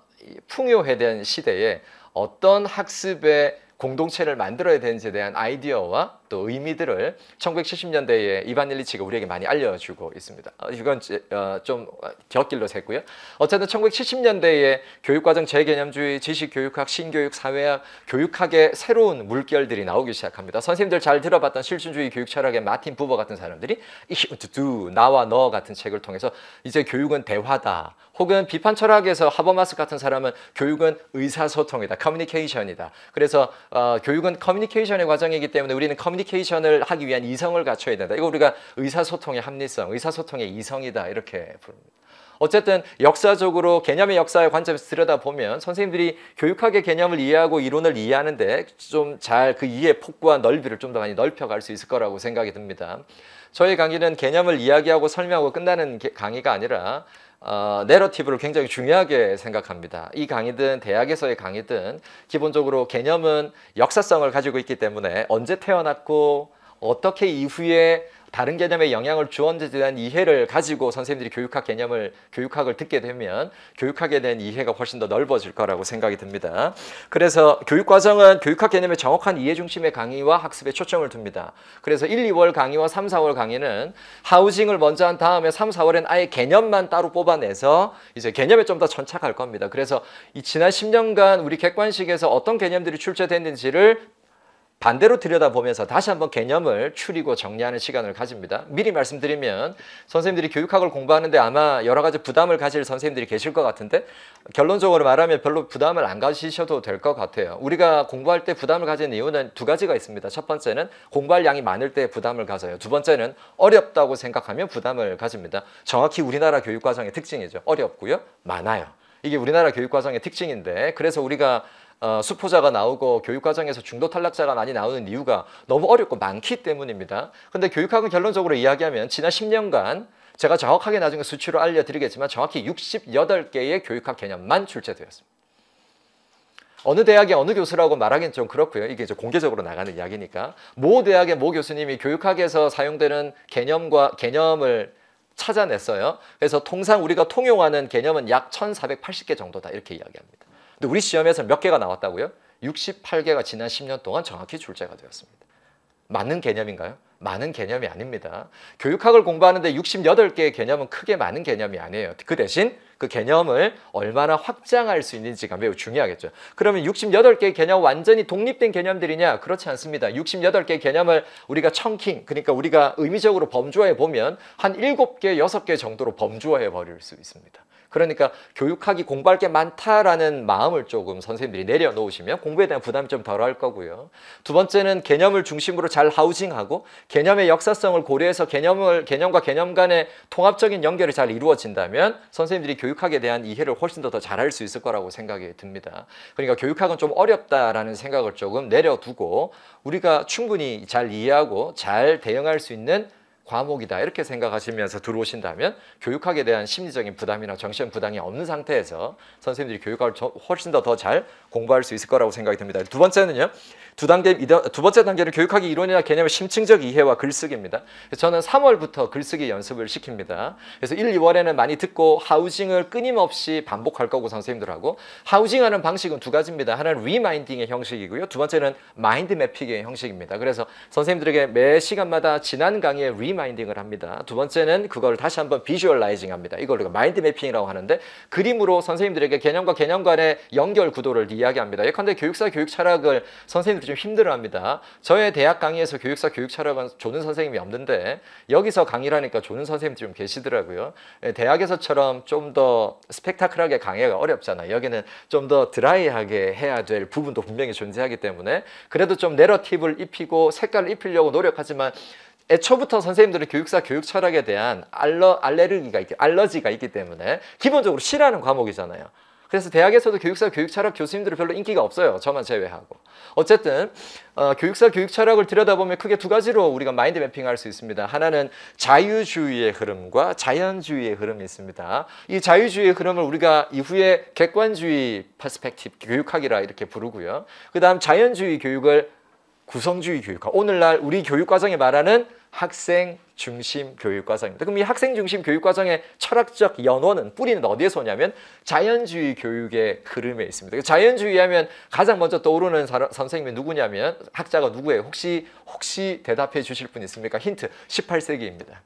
풍요화된 시대에 어떤 학습의 공동체를 만들어야 되는지에 대한 아이디어와 또 의미들을 1970년대에 이반일리치가 우리에게 많이 알려주고 있습니다. 어, 이건 어, 좀 곁길로 샜고요. 어쨌든 1970년대에 교육과정 재개념주의, 지식교육학, 신교육, 사회학, 교육학의 새로운 물결들이 나오기 시작합니다. 선생님들 잘 들어봤던 실존주의 교육 철학의 마틴 부버 같은 사람들이 이두 나와 너 같은 책을 통해서 이제 교육은 대화다. 혹은 비판 철학에서 하버마스 같은 사람은 교육은 의사소통이다. 커뮤니케이션이다. 그래서 어, 교육은 커뮤니케이션의 과정이기 때문에 우리는 커뮤니 커뮤니케이션을 하기 위한 이성을 갖춰야 된다. 이거 우리가 의사소통의 합리성, 의사소통의 이성이다 이렇게 부릅니다. 어쨌든 역사적으로 개념의 역사의 관점에서 들여다보면 선생님들이 교육학의 개념을 이해하고 이론을 이해하는데 좀 잘 그 이해 폭과 넓이를 좀 더 많이 넓혀갈 수 있을 거라고 생각이 듭니다. 저희 강의는 개념을 이야기하고 설명하고 끝나는 강의가 아니라 어, 내러티브를 굉장히 중요하게 생각합니다. 이 강의든 대학에서의 강의든 기본적으로 개념은 역사성을 가지고 있기 때문에 언제 태어났고 어떻게 이후에 다른 개념의 영향을 주었는지에 대한 이해를 가지고 선생님들이 교육학 개념을 교육학을 듣게 되면 교육학에 대한 이해가 훨씬 더 넓어질 거라고 생각이 듭니다. 그래서 교육 과정은 교육학 개념의 정확한 이해 중심의 강의와 학습에 초점을 둡니다. 그래서 1, 2월 강의와 3, 4월 강의는 하우징을 먼저 한 다음에 3, 4월엔 아예 개념만 따로 뽑아내서 이제 개념에 좀더 천착할 겁니다. 그래서 이 지난 10년간 우리 객관식에서 어떤 개념들이 출제됐는지를 반대로 들여다보면서 다시 한번 개념을 추리고 정리하는 시간을 가집니다. 미리 말씀드리면 선생님들이 교육학을 공부하는데 아마 여러 가지 부담을 가질 선생님들이 계실 것 같은데 결론적으로 말하면 별로 부담을 안 가지셔도 될 것 같아요. 우리가 공부할 때 부담을 가지는 이유는 두 가지가 있습니다. 첫 번째는 공부할 양이 많을 때 부담을 가져요. 두 번째는 어렵다고 생각하면 부담을 가집니다. 정확히 우리나라 교육과정의 특징이죠. 어렵고요. 많아요. 이게 우리나라 교육과정의 특징인데 그래서 우리가 어, 수포자가 나오고 교육과정에서 중도 탈락자가 많이 나오는 이유가 너무 어렵고 많기 때문입니다. 근데 교육학은 결론적으로 이야기하면 지난 10년간 제가 정확하게 나중에 수치로 알려드리겠지만 정확히 68개의 교육학 개념만 출제되었습니다. 어느 대학의 어느 교수라고 말하기는 좀 그렇고요. 이게 이제 공개적으로 나가는 이야기니까 모 대학의 모 교수님이 교육학에서 사용되는 개념과 개념을 찾아냈어요. 그래서 통상 우리가 통용하는 개념은 약 1480개 정도다 이렇게 이야기합니다. 근데 우리 시험에서 몇 개가 나왔다고요? 68개가 지난 10년 동안 정확히 출제가 되었습니다. 맞는 개념인가요? 많은 개념이 아닙니다. 교육학을 공부하는데 68개의 개념은 크게 많은 개념이 아니에요. 그 대신 그 개념을 얼마나 확장할 수 있는지가 매우 중요하겠죠. 그러면 68개의 개념 완전히 독립된 개념들이냐? 그렇지 않습니다. 68개의 개념을 우리가 청킹, 그러니까 우리가 의미적으로 범주화해 보면 한 7개, 6개 정도로 범주화해 버릴 수 있습니다. 그러니까 교육하기 공부할 게 많다라는 마음을 조금 선생님들이 내려놓으시면 공부에 대한 부담이 좀 덜할 거고요. 두 번째는 개념을 중심으로 잘 하우징하고 개념의 역사성을 고려해서 개념을 개념과 개념 간의 통합적인 연결이 잘 이루어진다면 선생님들이 교육학에 대한 이해를 훨씬 더 잘할 수 있을 거라고 생각이 듭니다. 그러니까 교육학은 좀 어렵다라는 생각을 조금 내려두고 우리가 충분히 잘 이해하고 잘 대응할 수 있는 과목이다 이렇게 생각하시면서 들어오신다면 교육학에 대한 심리적인 부담이나 정신 부담이 없는 상태에서 선생님들이 교육학을 훨씬 더 더 잘 공부할 수 있을 거라고 생각이 듭니다. 두 번째는요. 두 단계 두 번째 단계를 교육학의 이론이나 개념의 심층적 이해와 글쓰기입니다. 저는 3월부터 글쓰기 연습을 시킵니다. 그래서 1, 2월에는 많이 듣고 하우징을 끊임없이 반복할 거고 선생님들하고 하우징하는 방식은 두 가지입니다. 하나는 리마인딩의 형식이고요. 두 번째는 마인드 맵핑의 형식입니다. 그래서 선생님들에게 매 시간마다 지난 강의의 리마인딩을 합니다. 두 번째는 그걸 다시 한번 비주얼라이징 합니다. 이걸 우리가 마인드 맵핑이라고 하는데 그림으로 선생님들에게 개념과 개념 간의 연결 구도를 이야기합니다. 예컨대 교육사 교육 철학을 선생님 학생들좀 힘들어합니다. 저의 대학 강의에서 교육사 교육 촬영한 조는 선생님이 없는데 여기서 강의를 하니까 조는 선생님들이 좀 계시더라고요. 예, 대학에서처럼 좀 더 스펙타클하게 강의가 어렵잖아요. 여기는 좀 더 드라이하게 해야 될 부분도 분명히 존재하기 때문에 그래도 좀 내러티브를 입히고 색깔을 입히려고 노력하지만 애초부터 선생님들은 교육사 교육 철학에 대한 알러, 알레르기가 있기, 알러지가 있기 때문에 기본적으로 싫어하는 과목이잖아요. 그래서 대학에서도 교육사 교육 철학 교수님들은 별로 인기가 없어요. 저만 제외하고. 어쨌든 어, 교육사 교육 철학을 들여다보면 크게 두 가지로 우리가 마인드 맵핑할 수 있습니다. 하나는 자유주의의 흐름과 자연주의의 흐름이 있습니다. 이 자유주의의 흐름을 우리가 이후에 객관주의 퍼스펙티브 교육학이라 이렇게 부르고요. 그다음 자연주의 교육을 구성주의 교육학. 오늘날 우리 교육 과정에 말하는 학생 중심 교육 과정입니다. 그럼 이 학생 중심 교육 과정의 철학적 연원은 뿌리는 어디에서 오냐면 자연주의 교육의 흐름에 있습니다. 그 자연주의 하면 가장 먼저 떠오르는 사람, 선생님이 누구냐면 학자가 누구예요? 혹시 혹시 대답해 주실 분 있습니까? 힌트 18세기입니다.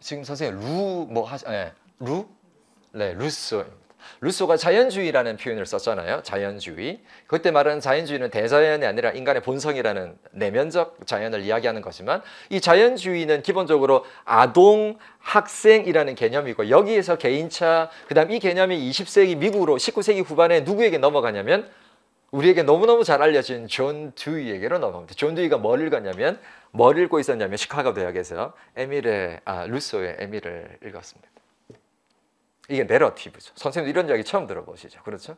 지금 선생님 루 뭐 하시 네, 루? 네, 루소 루소가 자연주의라는 표현을 썼잖아요. 자연주의. 그때 말하는 자연주의는 대자연이 아니라 인간의 본성이라는 내면적 자연을 이야기하는 거지만 이 자연주의는 기본적으로 아동 학생이라는 개념이고 여기에서 개인차 그다음 이 개념이 20세기 미국으로 19세기 후반에 누구에게 넘어가냐면 우리에게 너무너무 잘 알려진 존 듀이에게로 넘어갑니다. 존 듀이가 뭘 읽었냐면 뭘 읽고 있었냐면 시카고 대학에서 에밀의 아 루소의 에밀을 읽었습니다. 이게 내러티브죠. 선생님 이런 이야기 처음 들어보시죠. 그렇죠?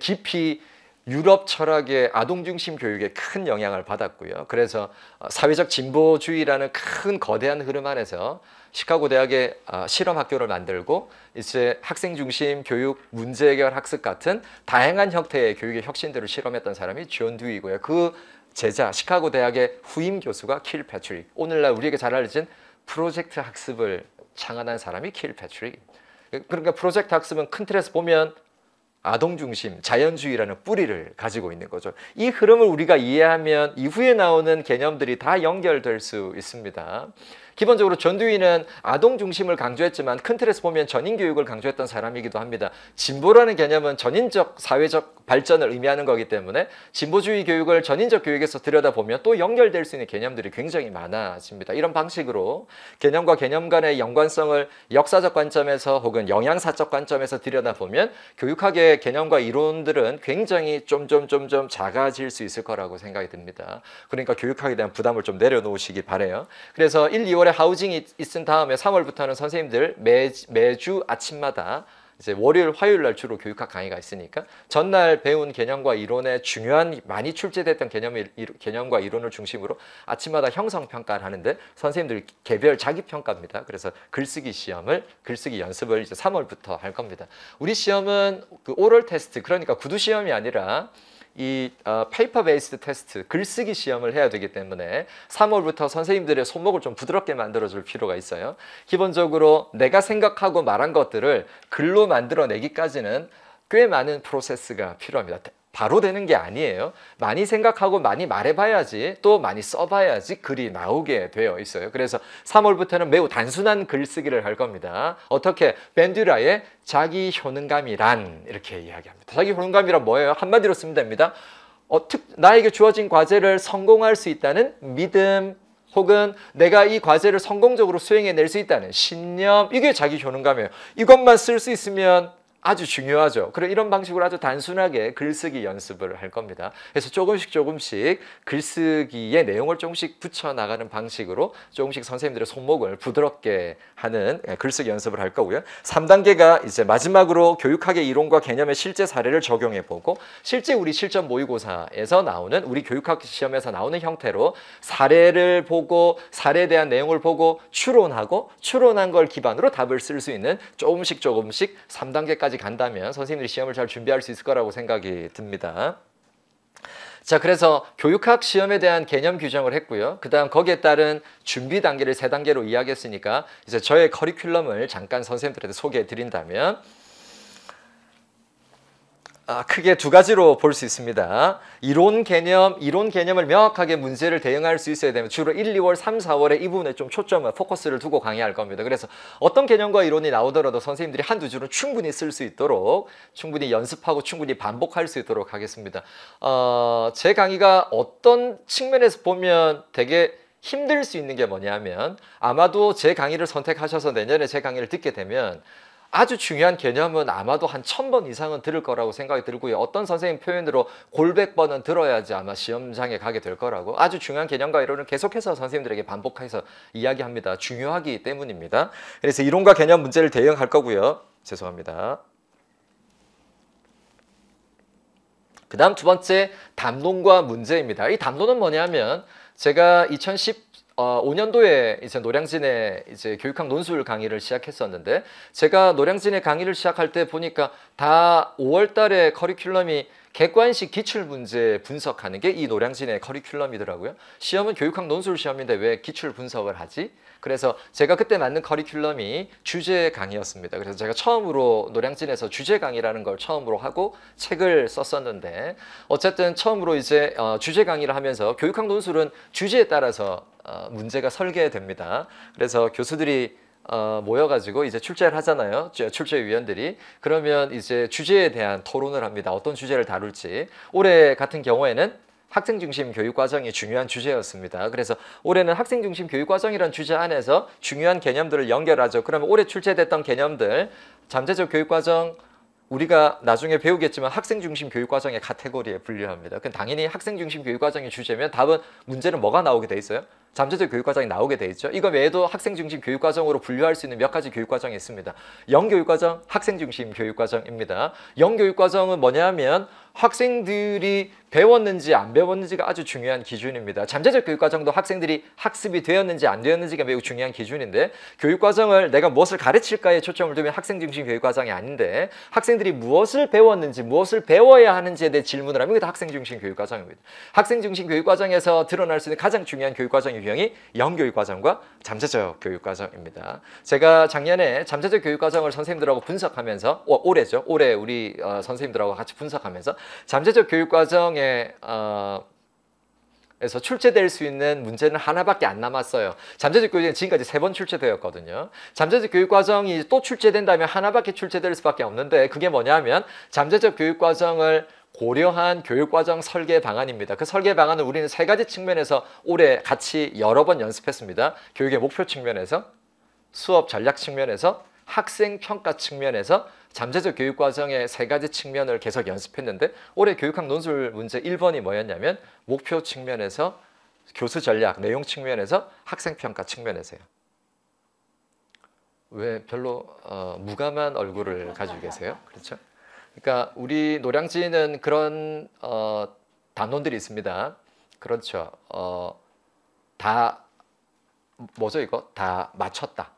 깊이 유럽 철학의 아동 중심 교육에 큰 영향을 받았고요. 그래서 어, 사회적 진보주의라는 큰 거대한 흐름 안에서 시카고 대학의 어, 실험 학교를 만들고 이제 학생 중심 교육, 문제 해결 학습 같은 다양한 형태의 교육의 혁신들을 실험했던 사람이 존 듀이고요. 그 제자 시카고 대학의 후임 교수가 킬 패트릭. 오늘날 우리에게 잘 알려진 프로젝트 학습을 창안한 사람이 킬 패트릭입니다. 그러니까 프로젝트 학습은 큰 틀에서 보면 아동 중심, 자연주의라는 뿌리를 가지고 있는 거죠. 이 흐름을 우리가 이해하면 이후에 나오는 개념들이 다 연결될 수 있습니다. 기본적으로 전두희는 아동 중심을 강조했지만 큰 틀에서 보면 전인 교육을 강조했던 사람이기도 합니다. 진보라는 개념은 전인적 사회적 발전을 의미하는 거기 때문에 진보주의 교육을 전인적 교육에서 들여다보면 또 연결될 수 있는 개념들이 굉장히 많아집니다. 이런 방식으로 개념과 개념 간의 연관성을 역사적 관점에서 혹은 영양사적 관점에서 들여다보면 교육학의 개념과 이론들은 굉장히 좀 좀좀좀 작아질 수 있을 거라고 생각이 듭니다. 그러니까 교육학에 대한 부담을 좀 내려놓으시기 바래요. 그래서 1, 2월 6개월의 하우징이 있은 다음에 3월부터는 선생님들 매, 매주 아침마다 이제 월요일 화요일 날 주로 교육학 강의가 있으니까 전날 배운 개념과 이론의 중요한 많이 출제됐던 개념 개념과 이론을 중심으로 아침마다 형성 평가를 하는데 선생님들 개별 자기 평가입니다. 그래서 글쓰기 시험을 글쓰기 연습을 이제 3월부터 할 겁니다. 우리 시험은 그 오럴 테스트 그러니까 구두 시험이 아니라 이 어, 페이퍼 베이스드 테스트 글쓰기 시험을 해야 되기 때문에 3월부터 선생님들의 손목을 좀 부드럽게 만들어 줄 필요가 있어요 기본적으로 내가 생각하고 말한 것들을 글로 만들어내기까지는 꽤 많은 프로세스가 필요합니다 바로 되는 게 아니에요. 많이 생각하고 많이 말해봐야지 또 많이 써봐야지 글이 나오게 되어 있어요. 그래서 3월부터는 매우 단순한 글쓰기를 할 겁니다. 어떻게? 벤듀라의 자기 효능감이란 이렇게 이야기합니다. 자기 효능감이란 뭐예요? 한마디로 쓰면 됩니다. 어, 특, 나에게 주어진 과제를 성공할 수 있다는 믿음, 혹은 내가 이 과제를 성공적으로 수행해낼 수 있다는 신념 이게 자기 효능감이에요. 이것만 쓸 수 있으면 아주 중요하죠. 그리고 이런 방식으로 아주 단순하게 글쓰기 연습을 할 겁니다. 그래서 조금씩 조금씩 글쓰기의 내용을 조금씩 붙여 나가는 방식으로 조금씩 선생님들의 손목을 부드럽게 하는 예, 글쓰기 연습을 할 거고요. 3단계가 이제 마지막으로 교육학의 이론과 개념의 실제 사례를 적용해 보고 실제 우리 실전 모의고사에서 나오는 우리 교육학 시험에서 나오는 형태로 사례를 보고 사례에 대한 내용을 보고 추론하고 추론한 걸 기반으로 답을 쓸 수 있는 조금씩 조금씩 3단계까지 거기까지 간다면 선생님들이 시험을 잘 준비할 수 있을 거라고 생각이 듭니다. 자 그래서 교육학 시험에 대한 개념 규정을 했고요. 그 다음 거기에 따른 준비 단계를 세단계로 이야기했으니까 이제 저의 커리큘럼을 잠깐 선생님들한테 소개해 드린다면 아, 크게 두 가지로 볼 수 있습니다. 이론 개념, 이론 개념을 명확하게 문제를 대응할 수 있어야 되면 주로 1, 2월, 3, 4월에 이 부분에 좀 초점을 포커스를 두고 강의할 겁니다. 그래서 어떤 개념과 이론이 나오더라도 선생님들이 한두 줄은 충분히 쓸 수 있도록 충분히 연습하고 충분히 반복할 수 있도록 하겠습니다. 어, 제 강의가 어떤 측면에서 보면 되게 힘들 수 있는 게 뭐냐면 아마도 제 강의를 선택하셔서 내년에 제 강의를 듣게 되면 아주 중요한 개념은 아마도 한 천 번 이상은 들을 거라고 생각이 들고요. 어떤 선생님 표현으로 골백번은 들어야지 아마 시험장에 가게 될 거라고 아주 중요한 개념과 이론을 계속해서 선생님들에게 반복해서 이야기합니다. 중요하기 때문입니다. 그래서 이론과 개념 문제를 대응할 거고요. 죄송합니다. 그 다음 두 번째 담론과 문제입니다. 이 담론은 뭐냐면 제가 2010 어, 5년도에 이제 노량진에 이제 교육학 논술 강의를 시작했었는데 제가 노량진에 강의를 시작할 때 보니까 다 5월 달에 커리큘럼이 객관식 기출 문제 분석하는 게 이 노량진의 커리큘럼이더라고요. 시험은 교육학 논술 시험인데 왜 기출 분석을 하지? 그래서 제가 그때 만든 커리큘럼이 주제 강의였습니다. 그래서 제가 처음으로 노량진에서 주제 강의라는 걸 처음으로 하고 책을 썼었는데 어쨌든 처음으로 이제 어, 주제 강의를 하면서 교육학 논술은 주제에 따라서 어, 문제가 설계됩니다. 그래서 교수들이 어, 모여가지고 이제 출제를 하잖아요. 출제위원들이. 그러면 이제 주제에 대한 토론을 합니다. 어떤 주제를 다룰지. 올해 같은 경우에는 학생 중심 교육 과정이 중요한 주제였습니다. 그래서 올해는 학생 중심 교육 과정이란 주제 안에서 중요한 개념들을 연결하죠. 그러면 올해 출제됐던 개념들 잠재적 교육 과정 우리가 나중에 배우겠지만 학생 중심 교육 과정의 카테고리에 분류합니다. 그럼 당연히 학생 중심 교육 과정이 주제면 답은 문제는 뭐가 나오게 돼 있어요? 잠재적 교육과정이 나오게 돼 있죠. 이거 외에도 학생 중심 교육과정으로 분류할 수 있는 몇 가지 교육과정이 있습니다. 영교육과정, 학생 중심 교육과정입니다. 영교육과정은 뭐냐면 학생들이 배웠는지 안 배웠는지가 아주 중요한 기준입니다. 잠재적 교육과정도 학생들이 학습이 되었는지 안 되었는지가 매우 중요한 기준인데 교육과정을 내가 무엇을 가르칠까에 초점을 두면 학생 중심 교육과정이 아닌데 학생들이 무엇을 배웠는지 무엇을 배워야 하는지에 대해 질문을 하면 이게 다 학생 중심 교육과정입니다. 학생 중심 교육과정에서 드러날 수 있는 가장 중요한 교육과정이 유형이 영교육과정과 잠재적 교육과정입니다. 제가 작년에 잠재적 교육과정을 선생님들하고 분석하면서 어, 올해죠. 올해 우리 어, 선생님들하고 같이 분석하면서 잠재적 교육과정에 어, 에서 출제될 수 있는 문제는 하나밖에 안 남았어요. 잠재적 교육은 지금까지 세 번 출제되었거든요. 잠재적 교육 과정이 또 출제된다면 하나밖에 출제될 수밖에 없는데 그게 뭐냐면 잠재적 교육 과정을 고려한 교육과정 설계 방안입니다. 그 설계 방안은 우리는 세 가지 측면에서 올해 같이 여러 번 연습했습니다. 교육의 목표 측면에서, 수업 전략 측면에서, 학생 평가 측면에서 잠재적 교육 과정의 세 가지 측면을 계속 연습했는데 올해 교육학 논술 문제 1번이 뭐였냐면 목표 측면에서 교수 전략, 내용 측면에서 학생 평가 측면에서요. 왜 별로 어, 무감한 얼굴을 가지고 계세요? 그렇죠? 그러니까 우리 노량진은 그런 어, 단원들이 있습니다. 그렇죠. 어, 다 뭐죠 이거? 다 맞췄다.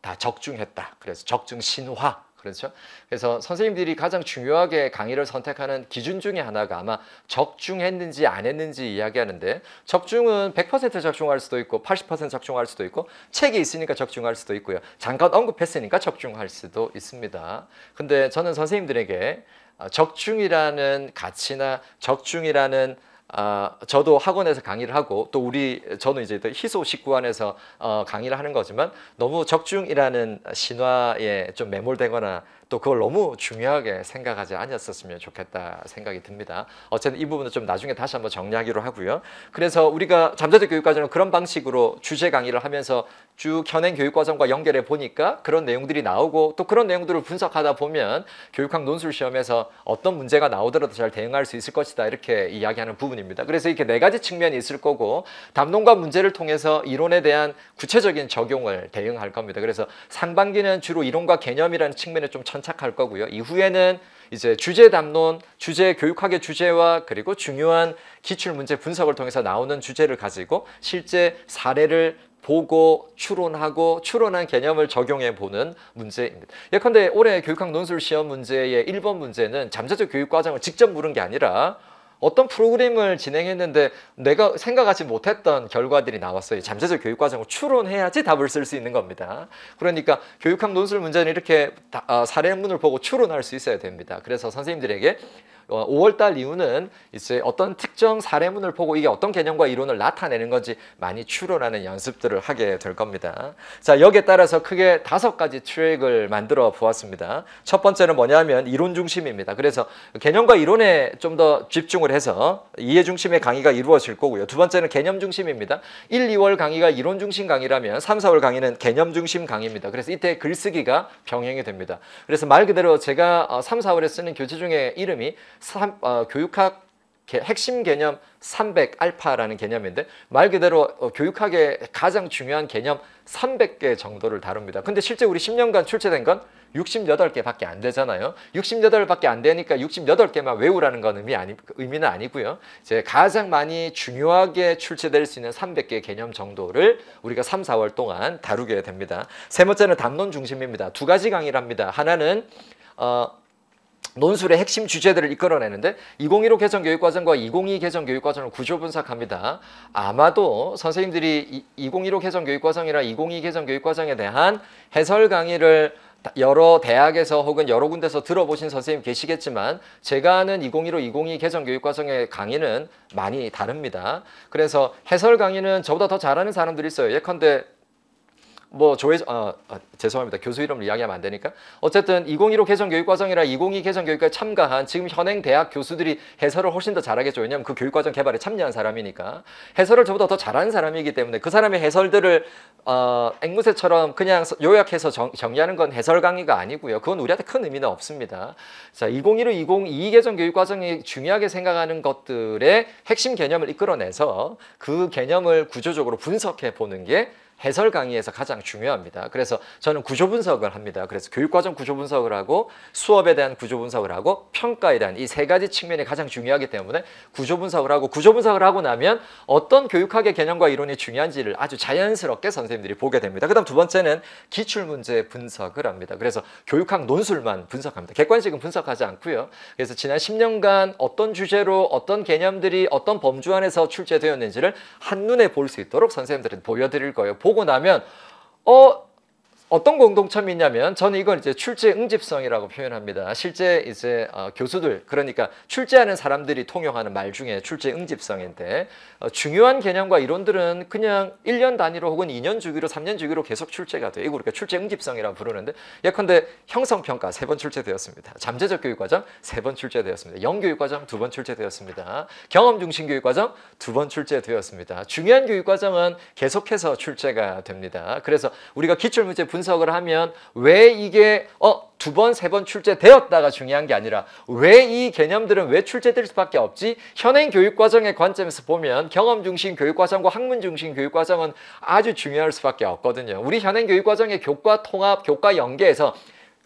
다 적중했다. 그래서 적중 신화 그렇죠? 그래서 선생님들이 가장 중요하게 강의를 선택하는 기준 중에 하나가 아마 적중했는지 안 했는지 이야기하는데 적중은 100% 적중할 수도 있고 80% 적중할 수도 있고 책이 있으니까 적중할 수도 있고요. 잠깐 언급했으니까 적중할 수도 있습니다. 근데 저는 선생님들에게 어, 적중이라는 가치나 적중이라는 아, 저도 학원에서 강의를 하고 또 우리 저는 이제 희소 식구안에서 어, 강의를 하는 거지만 너무 적중이라는 신화에 좀 매몰되거나 또 그걸 너무 중요하게 생각하지 않았었으면 좋겠다 생각이 듭니다. 어쨌든 이 부분은 좀 나중에 다시 한번 정리하기로 하고요. 그래서 우리가 잠재적교육과정을 그런 방식으로 주제 강의를 하면서 쭉 현행 교육과정과 연결해 보니까 그런 내용들이 나오고 또 그런 내용들을 분석하다 보면 교육학 논술 시험에서 어떤 문제가 나오더라도 잘 대응할 수 있을 것이다 이렇게 이야기하는 부분입니다. 그래서 이렇게 네 가지 측면이 있을 거고 담론과 문제를 통해서 이론에 대한 구체적인 적용을 대응할 겁니다. 그래서 상반기는 주로 이론과 개념이라는 측면에 좀 천. 참착할 거고요. 이후에는 이제 주제 담론, 주제 교육학의 주제와 그리고 중요한 기출 문제 분석을 통해서 나오는 주제를 가지고 실제 사례를 보고 추론하고 추론한 개념을 적용해 보는 문제입니다. 예컨대 올해 교육학 논술 시험 문제의 1번 문제는 잠재적 교육 과정을 직접 물은 게 아니라 어떤 프로그램을 진행했는데 내가 생각하지 못했던 결과들이 나왔어요. 잠재적 교육 과정을 추론해야지 답을 쓸 수 있는 겁니다. 그러니까 교육학 논술 문제는 이렇게 다, 아, 사례문을 보고 추론할 수 있어야 됩니다. 그래서 선생님들에게 5월달 어, 이후는 이제 어떤 특정 사례문을 보고 이게 어떤 개념과 이론을 나타내는 건지 많이 추론하는 연습들을 하게 될 겁니다. 자 여기에 따라서 크게 다섯 가지 트랙을 만들어 보았습니다. 첫 번째는 뭐냐면 이론 중심입니다. 그래서 개념과 이론에 좀 더 집중을 해서 이해 중심의 강의가 이루어질 거고요. 두 번째는 개념 중심입니다. 1, 2월 강의가 이론 중심 강의라면 3, 4월 강의는 개념 중심 강의입니다. 그래서 이때 글쓰기가 병행이 됩니다. 그래서 말 그대로 제가 3, 어, 4월에 쓰는 교재 중에 이름이 삼, 어, 교육학 개, 핵심 개념 300 알파라는 개념인데 말 그대로 어, 교육학의 가장 중요한 개념 300개 정도를 다룹니다. 근데 실제 우리 10년간 출제된 건 68개밖에 안 되잖아요. 68밖에 안 되니까 68개만 외우라는 건 의미 아니, 의미는 아니고요. 이제 가장 많이 중요하게 출제될 수 있는 300개 개념 정도를 우리가 3, 4월 동안 다루게 됩니다. 세 번째는 담론 중심입니다. 두 가지 강의랍니다. 하나는 어, 논술의 핵심 주제들을 이끌어내는데 2015 개정 교육과정과 2022 개정 교육과정을 구조 분석합니다. 아마도 선생님들이 2015 개정 교육과정이나 2022 개정 교육과정에 대한 해설 강의를 여러 대학에서 혹은 여러 군데서 들어보신 선생님 계시겠지만 제가 아는 2015, 2022 개정 교육과정의 강의는 많이 다릅니다. 그래서 해설 강의는 저보다 더 잘하는 사람들이 있어요. 예컨대 뭐 조회 어, 아, 죄송합니다 교수 이름을 이야기하면 안 되니까 어쨌든 2015 개정 교육 과정이라 2022 개정 교육과에 참가한 지금 현행 대학 교수들이 해설을 훨씬 더 잘하겠죠 왜냐하면 그 교육 과정 개발에 참여한 사람이니까 해설을 저보다 더 잘하는 사람이기 때문에 그 사람의 해설들을 어, 앵무새처럼 그냥 요약해서 정, 정리하는 건 해설 강의가 아니고요 그건 우리한테 큰 의미는 없습니다 자 2015, 2022 개정 교육 과정이 중요하게 생각하는 것들의 핵심 개념을 이끌어내서 그 개념을 구조적으로 분석해 보는 게 해설 강의에서 가장 중요합니다. 그래서 저는 구조 분석을 합니다. 그래서 교육과정 구조 분석을 하고 수업에 대한 구조 분석을 하고 평가에 대한 이 세 가지 측면이 가장 중요하기 때문에 구조 분석을 하고 구조 분석을 하고 나면 어떤 교육학의 개념과 이론이 중요한지를 아주 자연스럽게 선생님들이 보게 됩니다. 그 다음 두 번째는 기출문제 분석을 합니다. 그래서 교육학 논술만 분석합니다. 객관식은 분석하지 않고요. 그래서 지난 10년간 어떤 주제로 어떤 개념들이 어떤 범주 안에서 출제되었는지를 한눈에 볼 수 있도록 선생님들은 보여드릴 거예요. 보고 나면 어 어떤 공동점이 있냐면 저는 이걸 이제 출제 응집성이라고 표현합니다. 실제 이제 어, 교수들 그러니까 출제하는 사람들이 통용하는 말 중에 출제 응집성인데 어, 중요한 개념과 이론들은 그냥 1년 단위로 혹은 2년 주기로 3년 주기로 계속 출제가 돼요. 이거 우리가 출제 응집성이라고 부르는데 예컨대 형성평가 세 번 출제되었습니다. 잠재적 교육과정 세 번 출제되었습니다. 영교육과정 두 번 출제되었습니다. 경험중심 교육과정 두 번 출제되었습니다. 중요한 교육과정은 계속해서 출제가 됩니다. 그래서 우리가 기출문제 분 분석을 하면 왜 이게 어 두 번, 세 번 출제되었다가 중요한 게 아니라 왜 이 개념들은 왜 출제될 수밖에 없지? 현행 교육과정의 관점에서 보면 경험 중심 교육과정과 학문 중심 교육과정은 아주 중요할 수밖에 없거든요. 우리 현행 교육과정의 교과 통합, 교과 연계에서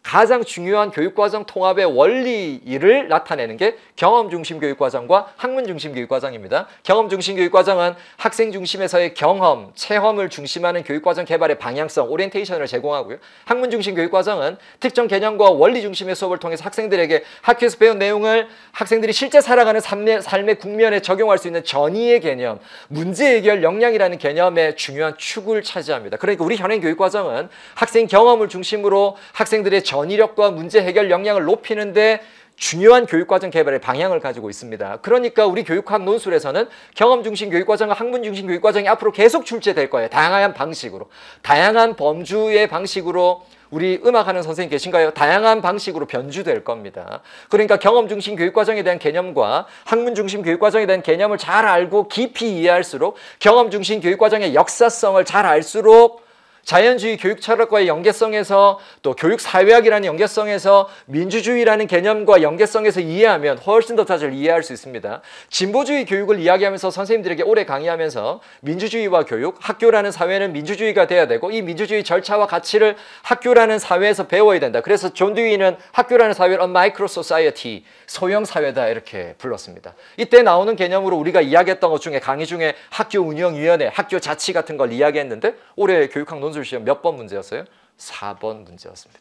가장 중요한 교육과정 통합의 원리를 나타내는 게 경험중심 교육과정과 학문중심 교육과정입니다. 경험중심 교육과정은 학생 중심에서의 경험, 체험을 중심하는 교육과정 개발의 방향성, 오리엔테이션을 제공하고요. 학문중심 교육과정은 특정 개념과 원리 중심의 수업을 통해서 학생들에게 학교에서 배운 내용을 학생들이 실제 살아가는 삶의, 삶의 국면에 적용할 수 있는 전의의 개념, 문제 해결 역량이라는 개념의 중요한 축을 차지합니다. 그러니까 우리 현행 교육과정은 학생 경험을 중심으로 학생들의 전의력 과 문제 해결 역량을 높이는데 중요한 교육과정 개발의 방향을 가지고 있습니다. 그러니까 우리 교육학 논술에서는 경험 중심 교육과정과 학문 중심 교육과정이 앞으로 계속 출제될 거예요. 다양한 방식으로. 다양한 범주의 방식으로 우리 음악하는 선생님 계신가요? 다양한 방식으로 변주될 겁니다. 그러니까 경험 중심 교육과정에 대한 개념과 학문 중심 교육과정에 대한 개념을 잘 알고 깊이 이해할수록 경험 중심 교육과정의 역사성을 잘 알수록 자연주의 교육 철학과의 연계성에서 또 교육 사회학이라는 연계성에서 민주주의라는 개념과 연계성에서 이해하면 훨씬 더 자주 이해할 수 있습니다. 진보주의 교육을 이야기하면서 선생님들에게 오래 강의하면서 민주주의와 교육, 학교라는 사회는 민주주의가 돼야 되고 이 민주주의 절차와 가치를 학교라는 사회에서 배워야 된다. 그래서 존 듀이는 학교라는 사회를 마이크로 소사이어티, 소형 사회다 이렇게 불렀습니다. 이때 나오는 개념으로 우리가 이야기했던 것 중에 강의 중에 학교 운영위원회, 학교 자치 같은 걸 이야기했는데 올해 교육학 논술 줄 시험 몇 번 문제였어요? 4번 문제였습니다.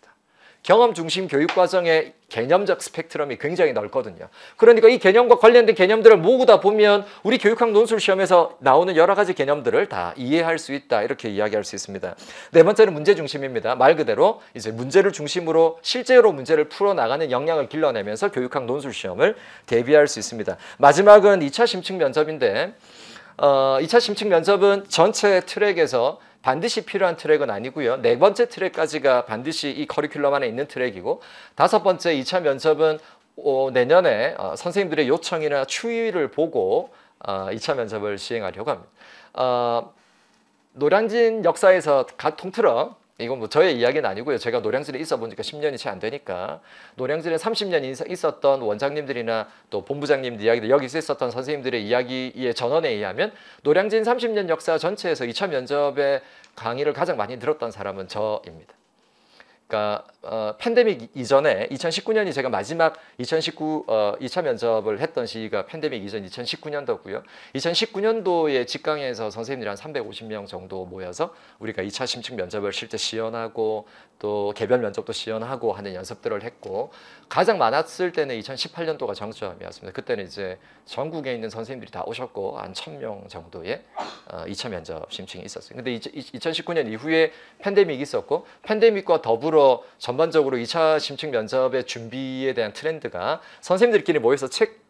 경험 중심 교육 과정의 개념적 스펙트럼이 굉장히 넓거든요. 그러니까 이 개념과 관련된 개념들을 모으다 보면 우리 교육학 논술 시험에서 나오는 여러 가지 개념들을 다 이해할 수 있다. 이렇게 이야기할 수 있습니다. 네 번째는 문제 중심입니다. 말 그대로 이제 문제를 중심으로 실제로 문제를 풀어 나가는 역량을 길러내면서 교육학 논술 시험을 대비할 수 있습니다. 마지막은 2차 심층 면접인데 어, 2차 심층 면접은 전체 트랙에서 반드시 필요한 트랙은 아니고요. 네 번째 트랙까지가 반드시 이 커리큘럼 안에 있는 트랙이고 다섯 번째 2차 면접은 어, 내년에 어, 선생님들의 요청이나 추이를 보고 어, 2차 면접을 시행하려고 합니다. 어, 노량진 역사에서 각 통틀어 이건 뭐 저의 이야기는 아니고요. 제가 노량진에 있어 보니까 10년이 채 안 되니까 노량진에 30년 있었던 원장님들이나 또 본부장님 이야기들 여기 있었던 선생님들의 이야기의 전원에 의하면 노량진 30년 역사 전체에서 2차 면접에 강의를 가장 많이 들었던 사람은 저입니다. 그러니까 어, 팬데믹 이전에 2019년이 제가 마지막 2019 어, 2차 면접을 했던 시기가 팬데믹 이전 2019년도고요. 2019년도에 직강에서 선생님들이 한 350명 정도 모여서 우리가 2차 심층 면접을 실제 시연하고 또 개별 면접도 시연하고 하는 연습들을 했고 가장 많았을 때는 2018년도가 정점이었습니다. 그때는 이제 전국에 있는 선생님들이 다 오셨고 한 1000명 정도의 어, 2차 면접 심층이 있었어요. 근데 2019년 이후에 팬데믹이 있었고 팬데믹과 더불어 전반적으로 2차 심층 면접의 준비에 대한 트렌드가 선생님들끼리 모여서 책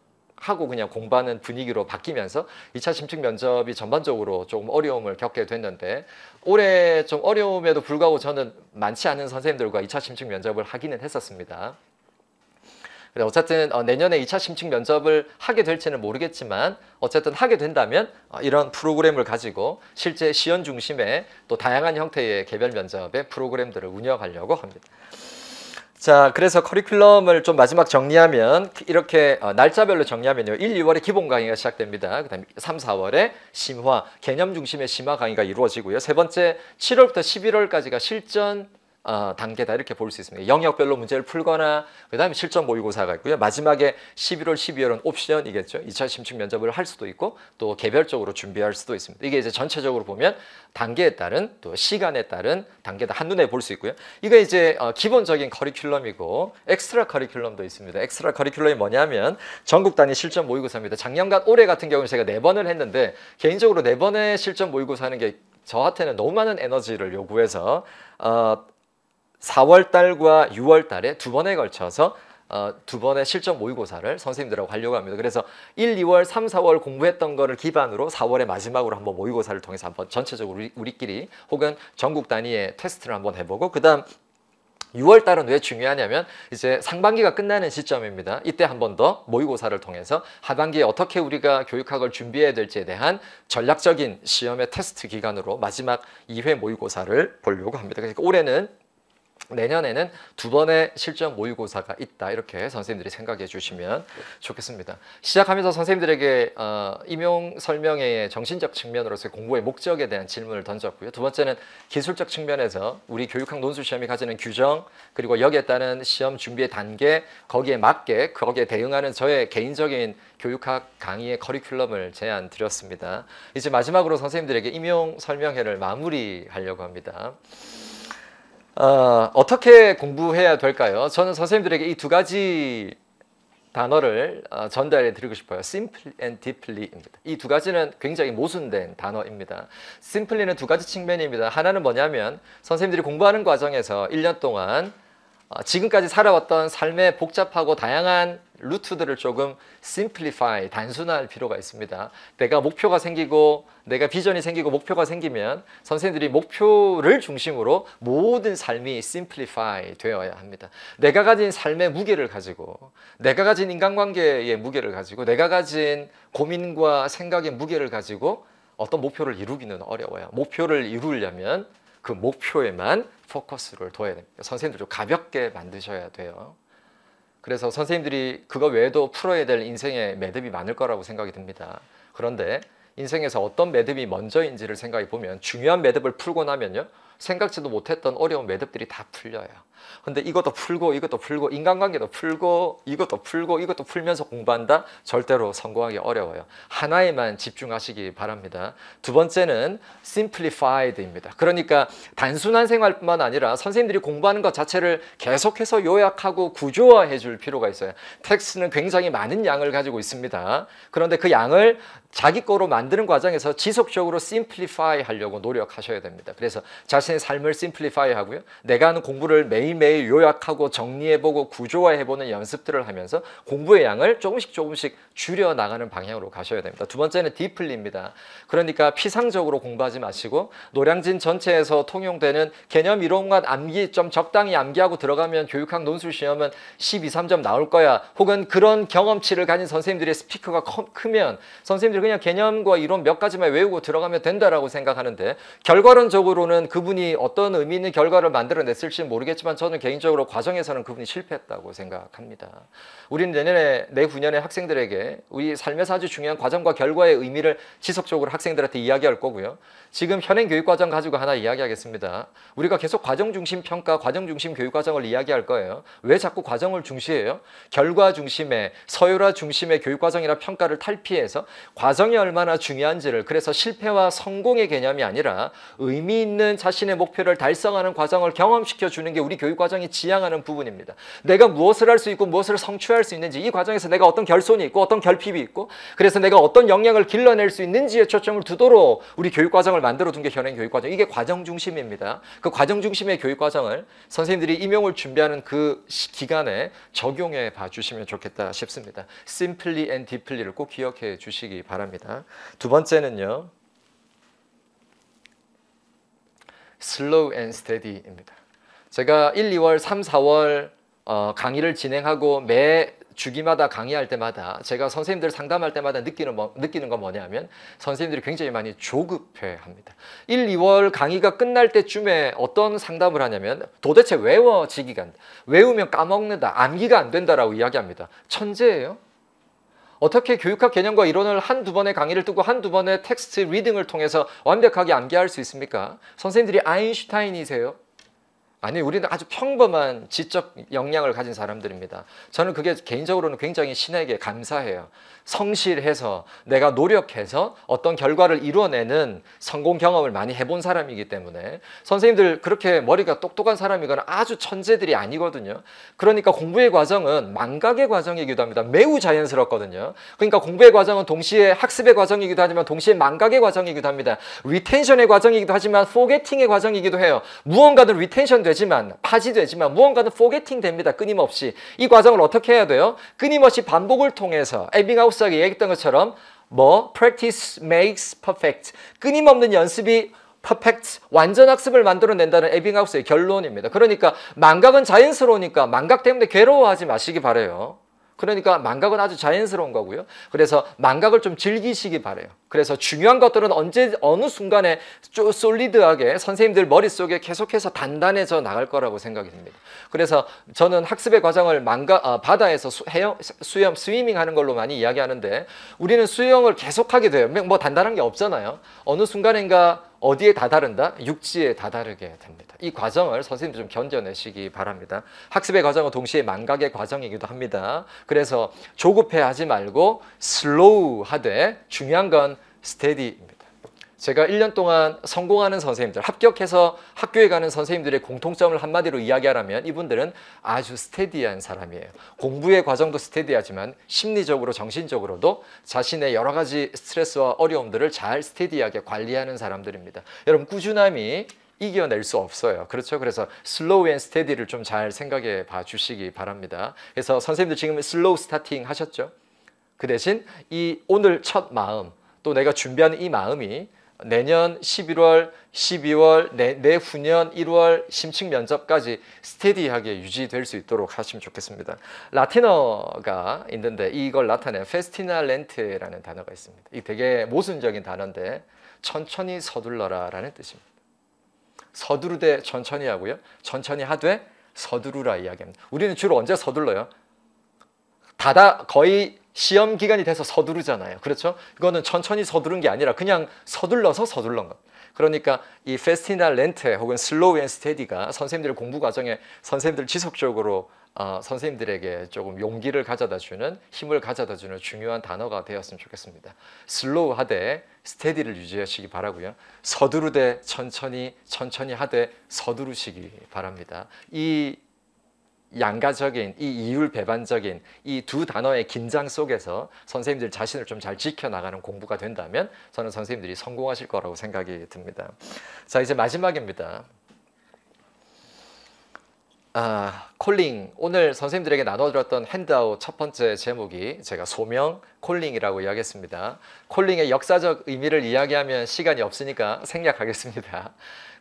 하고 그냥 공부하는 분위기로 바뀌면서 2차 심층 면접이 전반적으로 조금 어려움을 겪게 됐는데 올해 좀 어려움에도 불구하고 저는 많지 않은 선생님들과 2차 심층 면접을 하기는 했었습니다. 어쨌든 어, 내년에 2차 심층 면접을 하게 될지는 모르겠지만 어쨌든 하게 된다면 어, 이런 프로그램을 가지고 실제 시연 중심의 또 다양한 형태의 개별 면접의 프로그램들을 운영하려고 합니다. 자, 그래서 커리큘럼을 좀 마지막 정리하면 이렇게 어, 날짜별로 정리하면요. 1, 2월에 기본 강의가 시작됩니다. 그다음에 3, 4월에 심화, 개념 중심의 심화 강의가 이루어지고요. 세 번째 7월부터 11월까지가 실전 어, 단계다 이렇게 볼 수 있습니다. 영역별로 문제를 풀거나 그다음에 실전 모의고사가 있고요. 마지막에 11월, 12월은 옵션이겠죠. 2차 심층 면접을 할 수도 있고 또 개별적으로 준비할 수도 있습니다. 이게 이제 전체적으로 보면 단계에 따른 또 시간에 따른 단계다 한눈에 볼 수 있고요. 이게 이제 어, 기본적인 커리큘럼이고 엑스트라 커리큘럼도 있습니다. 엑스트라 커리큘럼이 뭐냐면 전국 단위 실전 모의고사입니다. 작년과 올해 같은 경우는 제가 네 번을 했는데 개인적으로 네 번의 실전 모의고사 하는 게 저한테는 너무 많은 에너지를 요구해서 어, 4월 달과 6월 달에 두 번에 걸쳐서 어, 두 번의 실적 모의고사를 선생님들하고 하려고 합니다. 그래서 1, 2월, 3, 4월 공부했던 거를 기반으로 4월의 마지막으로 한번 모의고사를 통해서 한번 전체적으로 우리, 끼리 혹은 전국 단위의 테스트를 한번 해보고 그 다음 6월 달은 왜 중요하냐면 이제 상반기가 끝나는 시점입니다. 이때 한 번 더 모의고사를 통해서 하반기에 어떻게 우리가 교육학을 준비해야 될지에 대한 전략적인 시험의 테스트 기간으로 마지막 2회 모의고사를 보려고 합니다. 그러니까 올해는 내년에는 두 번의 실전 모의고사가 있다 이렇게 선생님들이 생각해 주시면 좋겠습니다 시작하면서 선생님들에게 어, 임용 설명회의 정신적 측면으로서 공부의 목적에 대한 질문을 던졌고요 두 번째는 기술적 측면에서 우리 교육학 논술시험이 가지는 규정 그리고 여기에 따른 시험 준비의 단계 거기에 맞게 거기에 대응하는 저의 개인적인 교육학 강의의 커리큘럼을 제안 드렸습니다 이제 마지막으로 선생님들에게 임용 설명회를 마무리하려고 합니다 어, 떻게 공부해야 될까요? 저는 선생님들에게 이 두 가지 단어를 어, 전달해 드리고 싶어요. simply and deeply입니다. 이 두 가지는 굉장히 모순된 단어입니다. simply는 두 가지 측면입니다. 하나는 뭐냐면 선생님들이 공부하는 과정에서 1년 동안 어, 지금까지 살아왔던 삶의 복잡하고 다양한 루트들을 조금 심플리파이 단순화할 필요가 있습니다. 내가 목표가 생기고 내가 비전이 생기고 목표가 생기면 선생님들이 목표를 중심으로 모든 삶이 s i m p l 되어야 합니다. 내가 가진 삶의 무게를 가지고 내가 가진 인간관계의 무게를 가지고 내가 가진 고민과 생각의 무게를 가지고 어떤 목표를 이루기는 어려워요. 목표를 이루려면 그 목표에만 포커스를 둬야 됩니다. 선생님들 좀 가볍게 만드셔야 돼요. 그래서 선생님들이 그거 외에도 풀어야 될 인생의 매듭이 많을 거라고 생각이 듭니다. 그런데 인생에서 어떤 매듭이 먼저인지를 생각해 보면 중요한 매듭을 풀고 나면요. 생각지도 못했던 어려운 매듭들이 다 풀려요. 근데 이것도 풀고 이것도 풀고 인간관계도 풀고 이것도 풀고 이것도 풀면서 공부한다? 절대로 성공하기 어려워요. 하나에만 집중하시기 바랍니다. 두 번째는 simplified입니다. 그러니까 단순한 생활뿐만 아니라 선생님들이 공부하는 것 자체를 계속해서 요약하고 구조화해 줄 필요가 있어요. 텍스트는 굉장히 많은 양을 가지고 있습니다. 그런데 그 양을 자기 거로 만드는 과정에서 지속적으로 simplify 하려고 노력하셔야 됩니다. 그래서 자신의 삶을 simplify 하고요. 내가 하는 공부를 매일 매일매일 요약하고 정리해보고 구조화해보는 연습들을 하면서 공부의 양을 조금씩 조금씩 줄여나가는 방향으로 가셔야 됩니다. 두 번째는 디플리입니다. 그러니까 피상적으로 공부하지 마시고 노량진 전체에서 통용되는 개념 이론과 암기 좀 적당히 암기하고 들어가면 교육학 논술 시험은 12, 3점 나올 거야. 혹은 그런 경험치를 가진 선생님들의 스피커가 크면 선생님들이 그냥 개념과 이론 몇 가지만 외우고 들어가면 된다라고 생각하는데 결과론적으로는 그분이 어떤 의미 있는 결과를 만들어냈을지 모르겠지만 저는 개인적으로 과정에서는 그분이 실패했다고 생각합니다. 우리는 내년에 내후년에 학생들에게 우리 삶에서 아주 중요한 과정과 결과의 의미를 지속적으로 학생들한테 이야기할 거고요. 지금 현행 교육과정 가지고 하나 이야기하겠습니다. 우리가 계속 과정중심 평가, 과정중심 교육과정을 이야기할 거예요. 왜 자꾸 과정을 중시해요? 결과 중심의, 서열화 중심의 교육과정이라 평가를 탈피해서 과정이 얼마나 중요한지를 그래서 실패와 성공의 개념이 아니라 의미 있는 자신의 목표를 달성하는 과정을 경험시켜주는 게 우리 교육과정이 지향하는 부분입니다. 내가 무엇을 할 수 있고 무엇을 성취할 수 있는지 이 과정에서 내가 어떤 결손이 있고 어떤 결핍이 있고 그래서 내가 어떤 역량을 길러낼 수 있는지에 초점을 두도록 우리 교육과정을 만들어둔 게 현행 교육과정 이게 과정 중심입니다. 그 과정 중심의 교육과정을 선생님들이 임용을 준비하는 그 기간에 적용해 봐주시면 좋겠다 싶습니다. simply and deeply를 꼭 기억해 주시기 바랍니다. 두 번째는요. slow and steady입니다. 제가 1, 2월, 3, 4월 어, 강의를 진행하고 매 주기마다 강의할 때마다 제가 선생님들 상담할 때마다 느끼는, 뭐, 느끼는 건 뭐냐면 선생님들이 굉장히 많이 조급해 합니다. 1, 2월 강의가 끝날 때쯤에 어떤 상담을 하냐면 도대체 외워지기가 안 외우면 까먹는다. 암기가 안 된다라고 이야기합니다. 천재예요. 어떻게 교육학 개념과 이론을 한두 번의 강의를 뜨고 한두 번의 텍스트 리딩을 통해서 완벽하게 암기할 수 있습니까? 선생님들이 아인슈타인이세요. 아니 우리는 아주 평범한 지적 역량을 가진 사람들입니다. 저는 그게 개인적으로는 굉장히 신에게 감사해요. 성실해서 내가 노력해서 어떤 결과를 이루어내는 성공 경험을 많이 해본 사람이기 때문에 선생님들 그렇게 머리가 똑똑한 사람이거나 아주 천재들이 아니거든요. 그러니까 공부의 과정은 망각의 과정이기도 합니다. 매우 자연스럽거든요. 그러니까 공부의 과정은 동시에 학습의 과정이기도 하지만 동시에 망각의 과정이기도 합니다. 리텐션의 과정이기도 하지만 포게팅의 과정이기도 해요. 무언가를 리텐션 되지 되지만 파지되지만 무언가는 포게팅 됩니다. 끊임없이. 이 과정을 어떻게 해야 돼요? 끊임없이 반복을 통해서 에빙하우스가 얘기했던 것처럼 뭐 practice makes perfect. 끊임없는 연습이 퍼펙트 완전 학습을 만들어낸다는 에빙하우스의 결론입니다. 그러니까 망각은 자연스러우니까 망각 때문에 괴로워하지 마시기 바래요. 그러니까 망각은 아주 자연스러운 거고요. 그래서 망각을 좀 즐기시기 바래요. 그래서 중요한 것들은 언제 어느 순간에 쪼, 솔리드하게 선생님들 머릿속에 계속해서 단단해져 나갈 거라고 생각이 듭니다. 그래서 저는 학습의 과정을 망가 아, 바다에서 수, 해영, 수염 스위밍 하는 걸로 많이 이야기하는데 우리는 수영을 계속하게 돼요. 뭐, 뭐 단단한 게 없잖아요. 어느 순간인가 어디에 다다른다? 육지에 다다르게 됩니다. 이 과정을 선생님도 좀 견뎌내시기 바랍니다. 학습의 과정은 동시에 망각의 과정이기도 합니다. 그래서 조급해하지 말고 슬로우하되 중요한 건 스테디입니다. 제가 1년 동안 성공하는 선생님들, 합격해서 학교에 가는 선생님들의 공통점을 한마디로 이야기하라면 이분들은 아주 스테디한 사람이에요. 공부의 과정도 스테디하지만 심리적으로, 정신적으로도 자신의 여러 가지 스트레스와 어려움들을 잘 스테디하게 관리하는 사람들입니다. 여러분 꾸준함이 이겨낼 수 없어요. 그렇죠? 그래서 슬로우 앤 스테디를 좀 잘 생각해 봐 주시기 바랍니다. 그래서 선생님들 지금 슬로우 스타팅 하셨죠? 그 대신 이 오늘 첫 마음, 또 내가 준비하는 이 마음이 내년 11월, 12월, 내, 내후년 1월 심층 면접까지 스테디하게 유지될 수 있도록 하시면 좋겠습니다. 라틴어가 있는데 이걸 나타낸 페스티나렌트라는 단어가 있습니다. 이 되게 모순적인 단어인데 천천히 서둘러라라는 뜻입니다. 서두르되 천천히 하고요. 천천히 하되 서두르라 이야기합니다. 우리는 주로 언제 서둘러요? 다다 거의 시험 기간이 돼서 서두르잖아요. 그렇죠? 이거는 천천히 서두른 게 아니라 그냥 서둘러서 서둘른 것. 그러니까 이 페스티나 렌트 혹은 슬로우 앤 스테디가 선생님들 공부 과정에 선생님들 지속적으로 어, 선생님들에게 조금 용기를 가져다 주는 힘을 가져다 주는 중요한 단어가 되었으면 좋겠습니다. 슬로우 하되 스테디를 유지하시기 바라고요. 서두르되 천천히 천천히 하되 서두르시기 바랍니다. 이 양가적인 이 이율 배반적인 이 두 단어의 긴장 속에서 선생님들 자신을 좀 잘 지켜나가는 공부가 된다면 저는 선생님들이 성공하실 거라고 생각이 듭니다. 자 이제 마지막입니다. 아, 콜링 오늘 선생님들에게 나눠드렸던 핸드아웃 첫 번째 제목이 제가 소명 콜링이라고 이야기했습니다. 콜링의 역사적 의미를 이야기하면 시간이 없으니까 생략하겠습니다.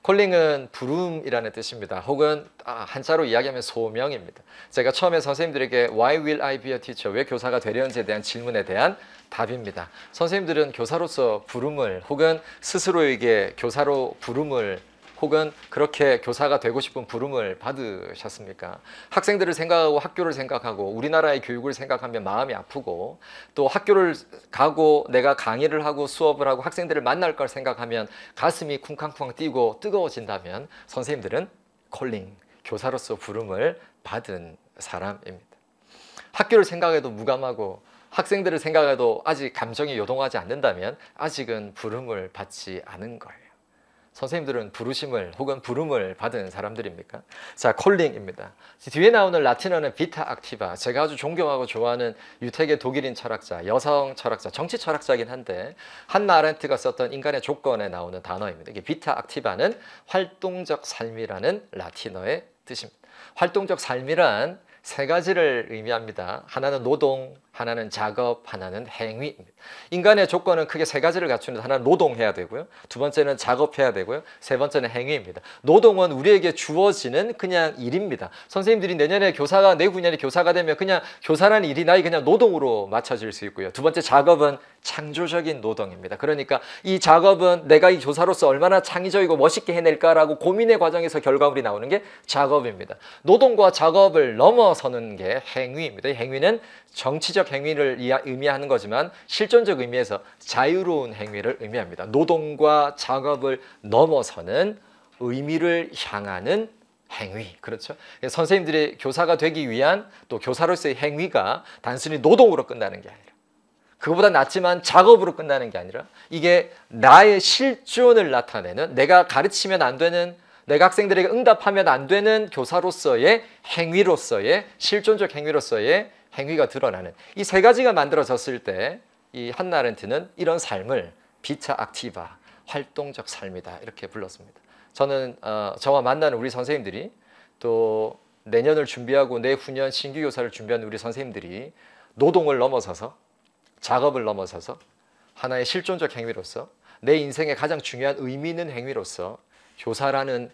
콜링은 부름이라는 뜻입니다. 혹은 아, 한자로 이야기하면 소명입니다. 제가 처음에 선생님들에게 Why will I be a teacher? 왜 교사가 되려는지에 대한 질문에 대한 답입니다. 선생님들은 교사로서 부름을 혹은 스스로에게 교사로 부름을 혹은 그렇게 교사가 되고 싶은 부름을 받으셨습니까? 학생들을 생각하고 학교를 생각하고 우리나라의 교육을 생각하면 마음이 아프고 또 학교를 가고 내가 강의를 하고 수업을 하고 학생들을 만날 걸 생각하면 가슴이 쿵쾅쿵 뛰고 뜨거워진다면 선생님들은 콜링 교사로서 부름을 받은 사람입니다. 학교를 생각해도 무감하고 학생들을 생각해도 아직 감정이 요동하지 않는다면 아직은 부름을 받지 않은 거예요. 선생님들은 부르심을 혹은 부름을 받은 사람들입니까? 자, 콜링입니다. 뒤에 나오는 라틴어는 비타 악티바. 제가 아주 존경하고 좋아하는 유태계 독일인 철학자, 여성 철학자, 정치 철학자긴 한데 한나 아렌트가 썼던 인간의 조건에 나오는 단어입니다. 이게 비타 악티바는 활동적 삶이라는 라틴어의 뜻입니다. 활동적 삶이란 세 가지를 의미합니다. 하나는 노동, 하나는 작업, 하나는 행위. 입니다 인간의 조건은 크게 세 가지를 갖추는데 하나는 노동해야 되고요. 두 번째는 작업해야 되고요. 세 번째는 행위입니다. 노동은 우리에게 주어지는 그냥 일입니다. 선생님들이 내년에 교사가 내분년에 교사가 되면 그냥 교사라는 일이 나이 그냥 노동으로 맞춰질 수 있고요. 두 번째 작업은 창조적인 노동입니다. 그러니까 이 작업은 내가 이 교사로서 얼마나 창의적이고 멋있게 해낼까라고 고민의 과정에서 결과물이 나오는 게 작업입니다. 노동과 작업을 넘어서는 게 행위입니다. 행위는 정치적 정치적 행위를 의미하는 거지만 실존적 의미에서 자유로운 행위를 의미합니다. 노동과 작업을 넘어서는 의미를 향하는 행위 그렇죠 선생님들이 교사가 되기 위한 또 교사로서의 행위가 단순히 노동으로 끝나는 게 아니라 그거보다 낫지만 작업으로 끝나는 게 아니라 이게 나의 실존을 나타내는 내가 가르치면 안 되는 내가 학생들에게 응답하면 안 되는 교사로서의 행위로서의 실존적 행위로서의 행위가 드러나는 이 세 가지가 만들어졌을 때 이 한나렌트는 이런 삶을 비차 악티바 활동적 삶이다 이렇게 불렀습니다. 저는 어, 저와 만나는 우리 선생님들이 또 내년을 준비하고 내후년 신규 교사를 준비하는 우리 선생님들이 노동을 넘어서서 작업을 넘어서서 하나의 실존적 행위로서 내 인생의 가장 중요한 의미 있는 행위로서 교사라는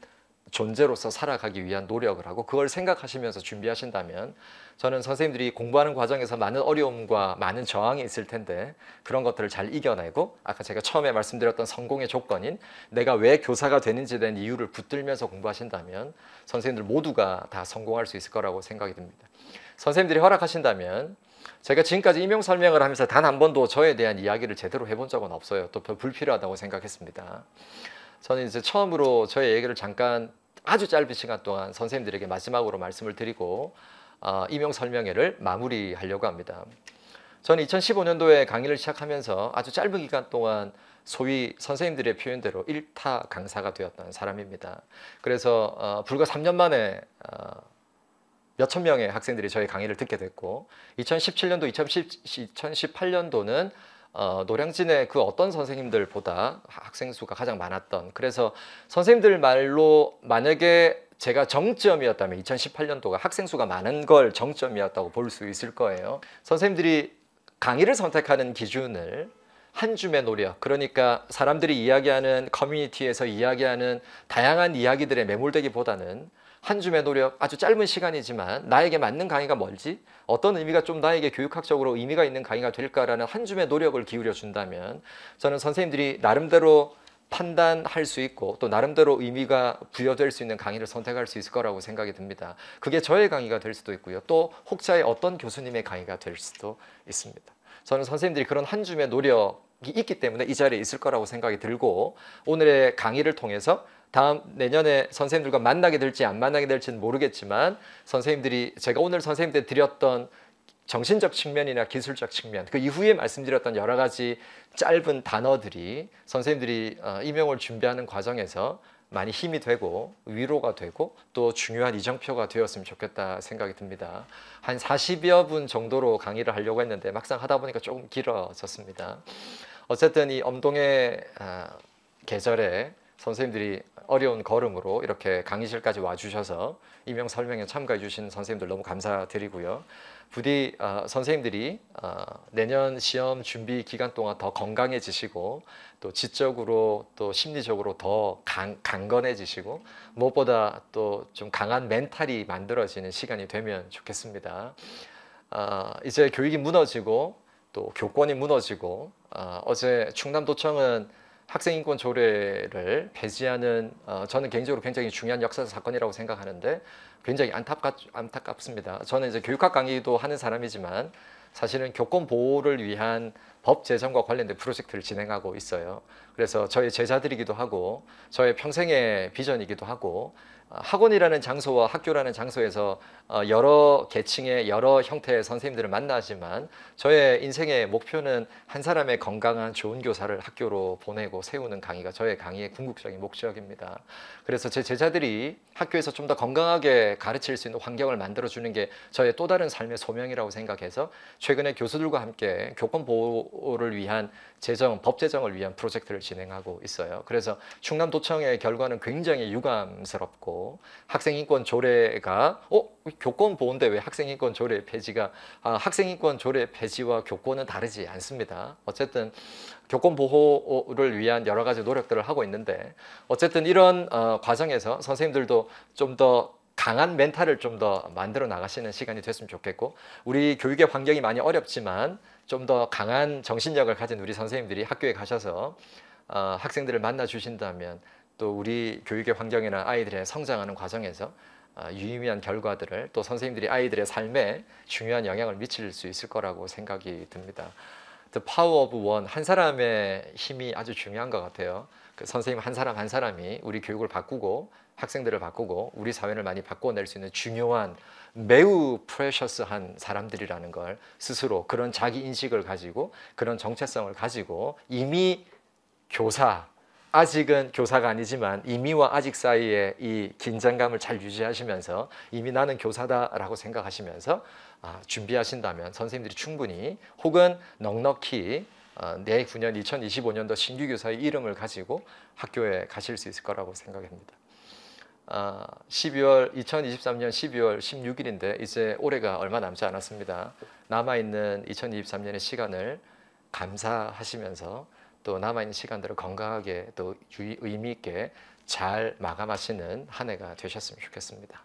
존재로서 살아가기 위한 노력을 하고 그걸 생각하시면서 준비하신다면 저는 선생님들이 공부하는 과정에서 많은 어려움과 많은 저항이 있을 텐데 그런 것들을 잘 이겨내고 아까 제가 처음에 말씀드렸던 성공의 조건인 내가 왜 교사가 되는지에 대한 이유를 붙들면서 공부하신다면 선생님들 모두가 다 성공할 수 있을 거라고 생각이 듭니다. 선생님들이 허락하신다면 제가 지금까지 임용 설명을 하면서 단 한 번도 저에 대한 이야기를 제대로 해본 적은 없어요. 또 불필요하다고 생각했습니다. 저는 이제 처음으로 저의 얘기를 잠깐 아주 짧은 시간 동안 선생님들에게 마지막으로 말씀을 드리고 어, 임용 설명회를 마무리하려고 합니다. 저는 2015년도에 강의를 시작하면서 아주 짧은 기간 동안 소위 선생님들의 표현대로 일타 강사가 되었던 사람입니다. 그래서 어, 불과 3년 만에 어, 몇천 명의 학생들이 저희 강의를 듣게 됐고 2017년도, 2018년도는 어, 노량진의 그 어떤 선생님들보다 학생 수가 가장 많았던 그래서 선생님들 말로 만약에 제가 정점이었다면 2018년도가 학생 수가 많은 걸 정점이었다고 볼 수 있을 거예요. 선생님들이 강의를 선택하는 기준을 한 줌의 노력 그러니까 사람들이 이야기하는 커뮤니티에서 이야기하는 다양한 이야기들에 매몰되기보다는 한 줌의 노력, 아주 짧은 시간이지만 나에게 맞는 강의가 멀지 어떤 의미가 좀 나에게 교육학적으로 의미가 있는 강의가 될까라는 한 줌의 노력을 기울여 준다면 저는 선생님들이 나름대로 판단할 수 있고 또 나름대로 의미가 부여될 수 있는 강의를 선택할 수 있을 거라고 생각이 듭니다. 그게 저의 강의가 될 수도 있고요. 또 혹자의 어떤 교수님의 강의가 될 수도 있습니다. 저는 선생님들이 그런 한 줌의 노력이 있기 때문에 이 자리에 있을 거라고 생각이 들고 오늘의 강의를 통해서 다음 내년에 선생님들과 만나게 될지 안 만나게 될지는 모르겠지만 선생님들이 제가 오늘 선생님들 드렸던 정신적 측면이나 기술적 측면 그 이후에 말씀드렸던 여러 가지 짧은 단어들이 선생님들이 어, 임용을 준비하는 과정에서 많이 힘이 되고 위로가 되고 또 중요한 이정표가 되었으면 좋겠다 생각이 듭니다. 한 40여 분 정도로 강의를 하려고 했는데 막상 하다 보니까 조금 길어졌습니다. 어쨌든 이 엄동의 아, 계절에 선생님들이 어려운 걸음으로 이렇게 강의실까지 와주셔서 임용 설명에 참가해 주신 선생님들 너무 감사드리고요. 부디 어, 선생님들이 어, 내년 시험 준비 기간 동안 더 건강해지시고 또 지적으로 또 심리적으로 더 강, 강건해지시고 무엇보다 또 좀 강한 멘탈이 만들어지는 시간이 되면 좋겠습니다. 어, 이제 교육이 무너지고 또 교권이 무너지고 어, 어제 충남도청은 학생 인권 조례를 폐지하는 어, 저는 개인적으로 굉장히 중요한 역사 사건이라고 생각하는데 굉장히 안타깝, 안타깝습니다. 저는 이제 교육학 강의도 하는 사람이지만 사실은 교권 보호를 위한 법 제정과 관련된 프로젝트를 진행하고 있어요. 그래서 저의 제자들이기도 하고 저의 평생의 비전이기도 하고 학원이라는 장소와 학교라는 장소에서 어, 여러 계층의 여러 형태의 선생님들을 만나지만 저의 인생의 목표는 한 사람의 건강한 좋은 교사를 학교로 보내고 세우는 강의가 저의 강의의 궁극적인 목적입니다. 그래서 제 제자들이 학교에서 좀 더 건강하게 가르칠 수 있는 환경을 만들어주는 게 저의 또 다른 삶의 소명이라고 생각해서 최근에 교수들과 함께 교권 보호를 위한 재정, 법 제정을 위한 프로젝트를 진행하고 있어요. 그래서 충남도청의 결과는 굉장히 유감스럽고 학생인권 조례가 어 교권 보호인데 왜 학생인권 조례 폐지가 아, 학생인권 조례 폐지와 교권은 다르지 않습니다. 어쨌든 교권 보호를 위한 여러 가지 노력들을 하고 있는데 어쨌든 이런 어, 과정에서 선생님들도 좀 더 강한 멘탈을 좀 더 만들어 나가시는 시간이 됐으면 좋겠고 우리 교육의 환경이 많이 어렵지만 좀 더 강한 정신력을 가진 우리 선생님들이 학교에 가셔서 어, 학생들을 만나 주신다면 또 우리 교육의 환경이나 아이들의 성장하는 과정에서 아, 유의미한 결과들을 또 선생님들이 아이들의 삶에 중요한 영향을 미칠 수 있을 거라고 생각이 듭니다. The power of one, 한 사람의 힘이 아주 중요한 것 같아요. 그 선생님 한 사람 한 사람이 우리 교육을 바꾸고 학생들을 바꾸고 우리 사회를 많이 바꿔낼 수 있는 중요한 매우 프레셔스한 사람들이라는 걸 스스로 그런 자기 인식을 가지고 그런 정체성을 가지고 이미 교사 아직은 교사가 아니지만 이미와 아직 사이에 이 긴장감을 잘 유지하시면서 이미 나는 교사다라고 생각하시면서 아, 준비하신다면 선생님들이 충분히 혹은 넉넉히 어, 내후년 2025년도 신규 교사의 이름을 가지고 학교에 가실 수 있을 거라고 생각합니다. 12월 2023년 12월 16일인데 이제 올해가 얼마 남지 않았습니다. 남아 있는 2023년의 시간을 감사하시면서 또 남아있는 시간들을 건강하게 또 의미 있게 잘 마감하시는 한 해가 되셨으면 좋겠습니다.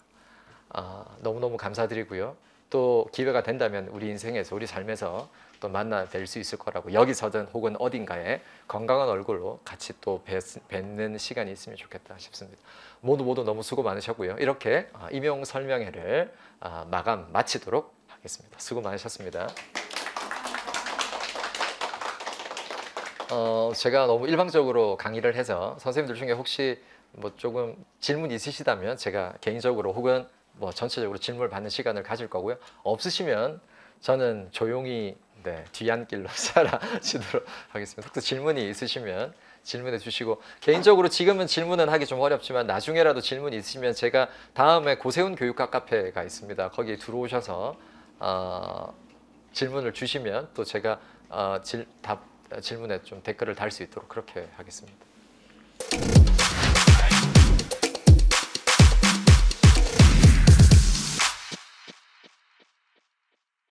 아, 너무너무 감사드리고요. 또 기회가 된다면 우리 인생에서 우리 삶에서 또 만나 뵐 수 있을 거라고 여기서든 혹은 어딘가에 건강한 얼굴로 같이 또 뵙는 시간이 있으면 좋겠다 싶습니다. 모두 모두 너무 수고 많으셨고요. 이렇게 아, 임용 설명회를 아, 마감 마치도록 하겠습니다. 수고 많으셨습니다. 어, 제가 너무 일방적으로 강의를 해서 선생님들 중에 혹시 뭐 조금 질문 있으시다면 제가 개인적으로 혹은 뭐 전체적으로 질문을 받는 시간을 가질 거고요. 없으시면 저는 조용히 네, 뒤안길로 살아지도록 하겠습니다. 혹시 질문이 있으시면 질문해 주시고 개인적으로 지금은 질문은 하기 좀 어렵지만 나중에라도 질문이 있으시면 제가 다음에 고세훈 교육학 카페가 있습니다. 거기 들어오셔서 어, 질문을 주시면 또 제가 어, 질, 답 질문에 좀 댓글을 달 수 있도록 그렇게 하겠습니다.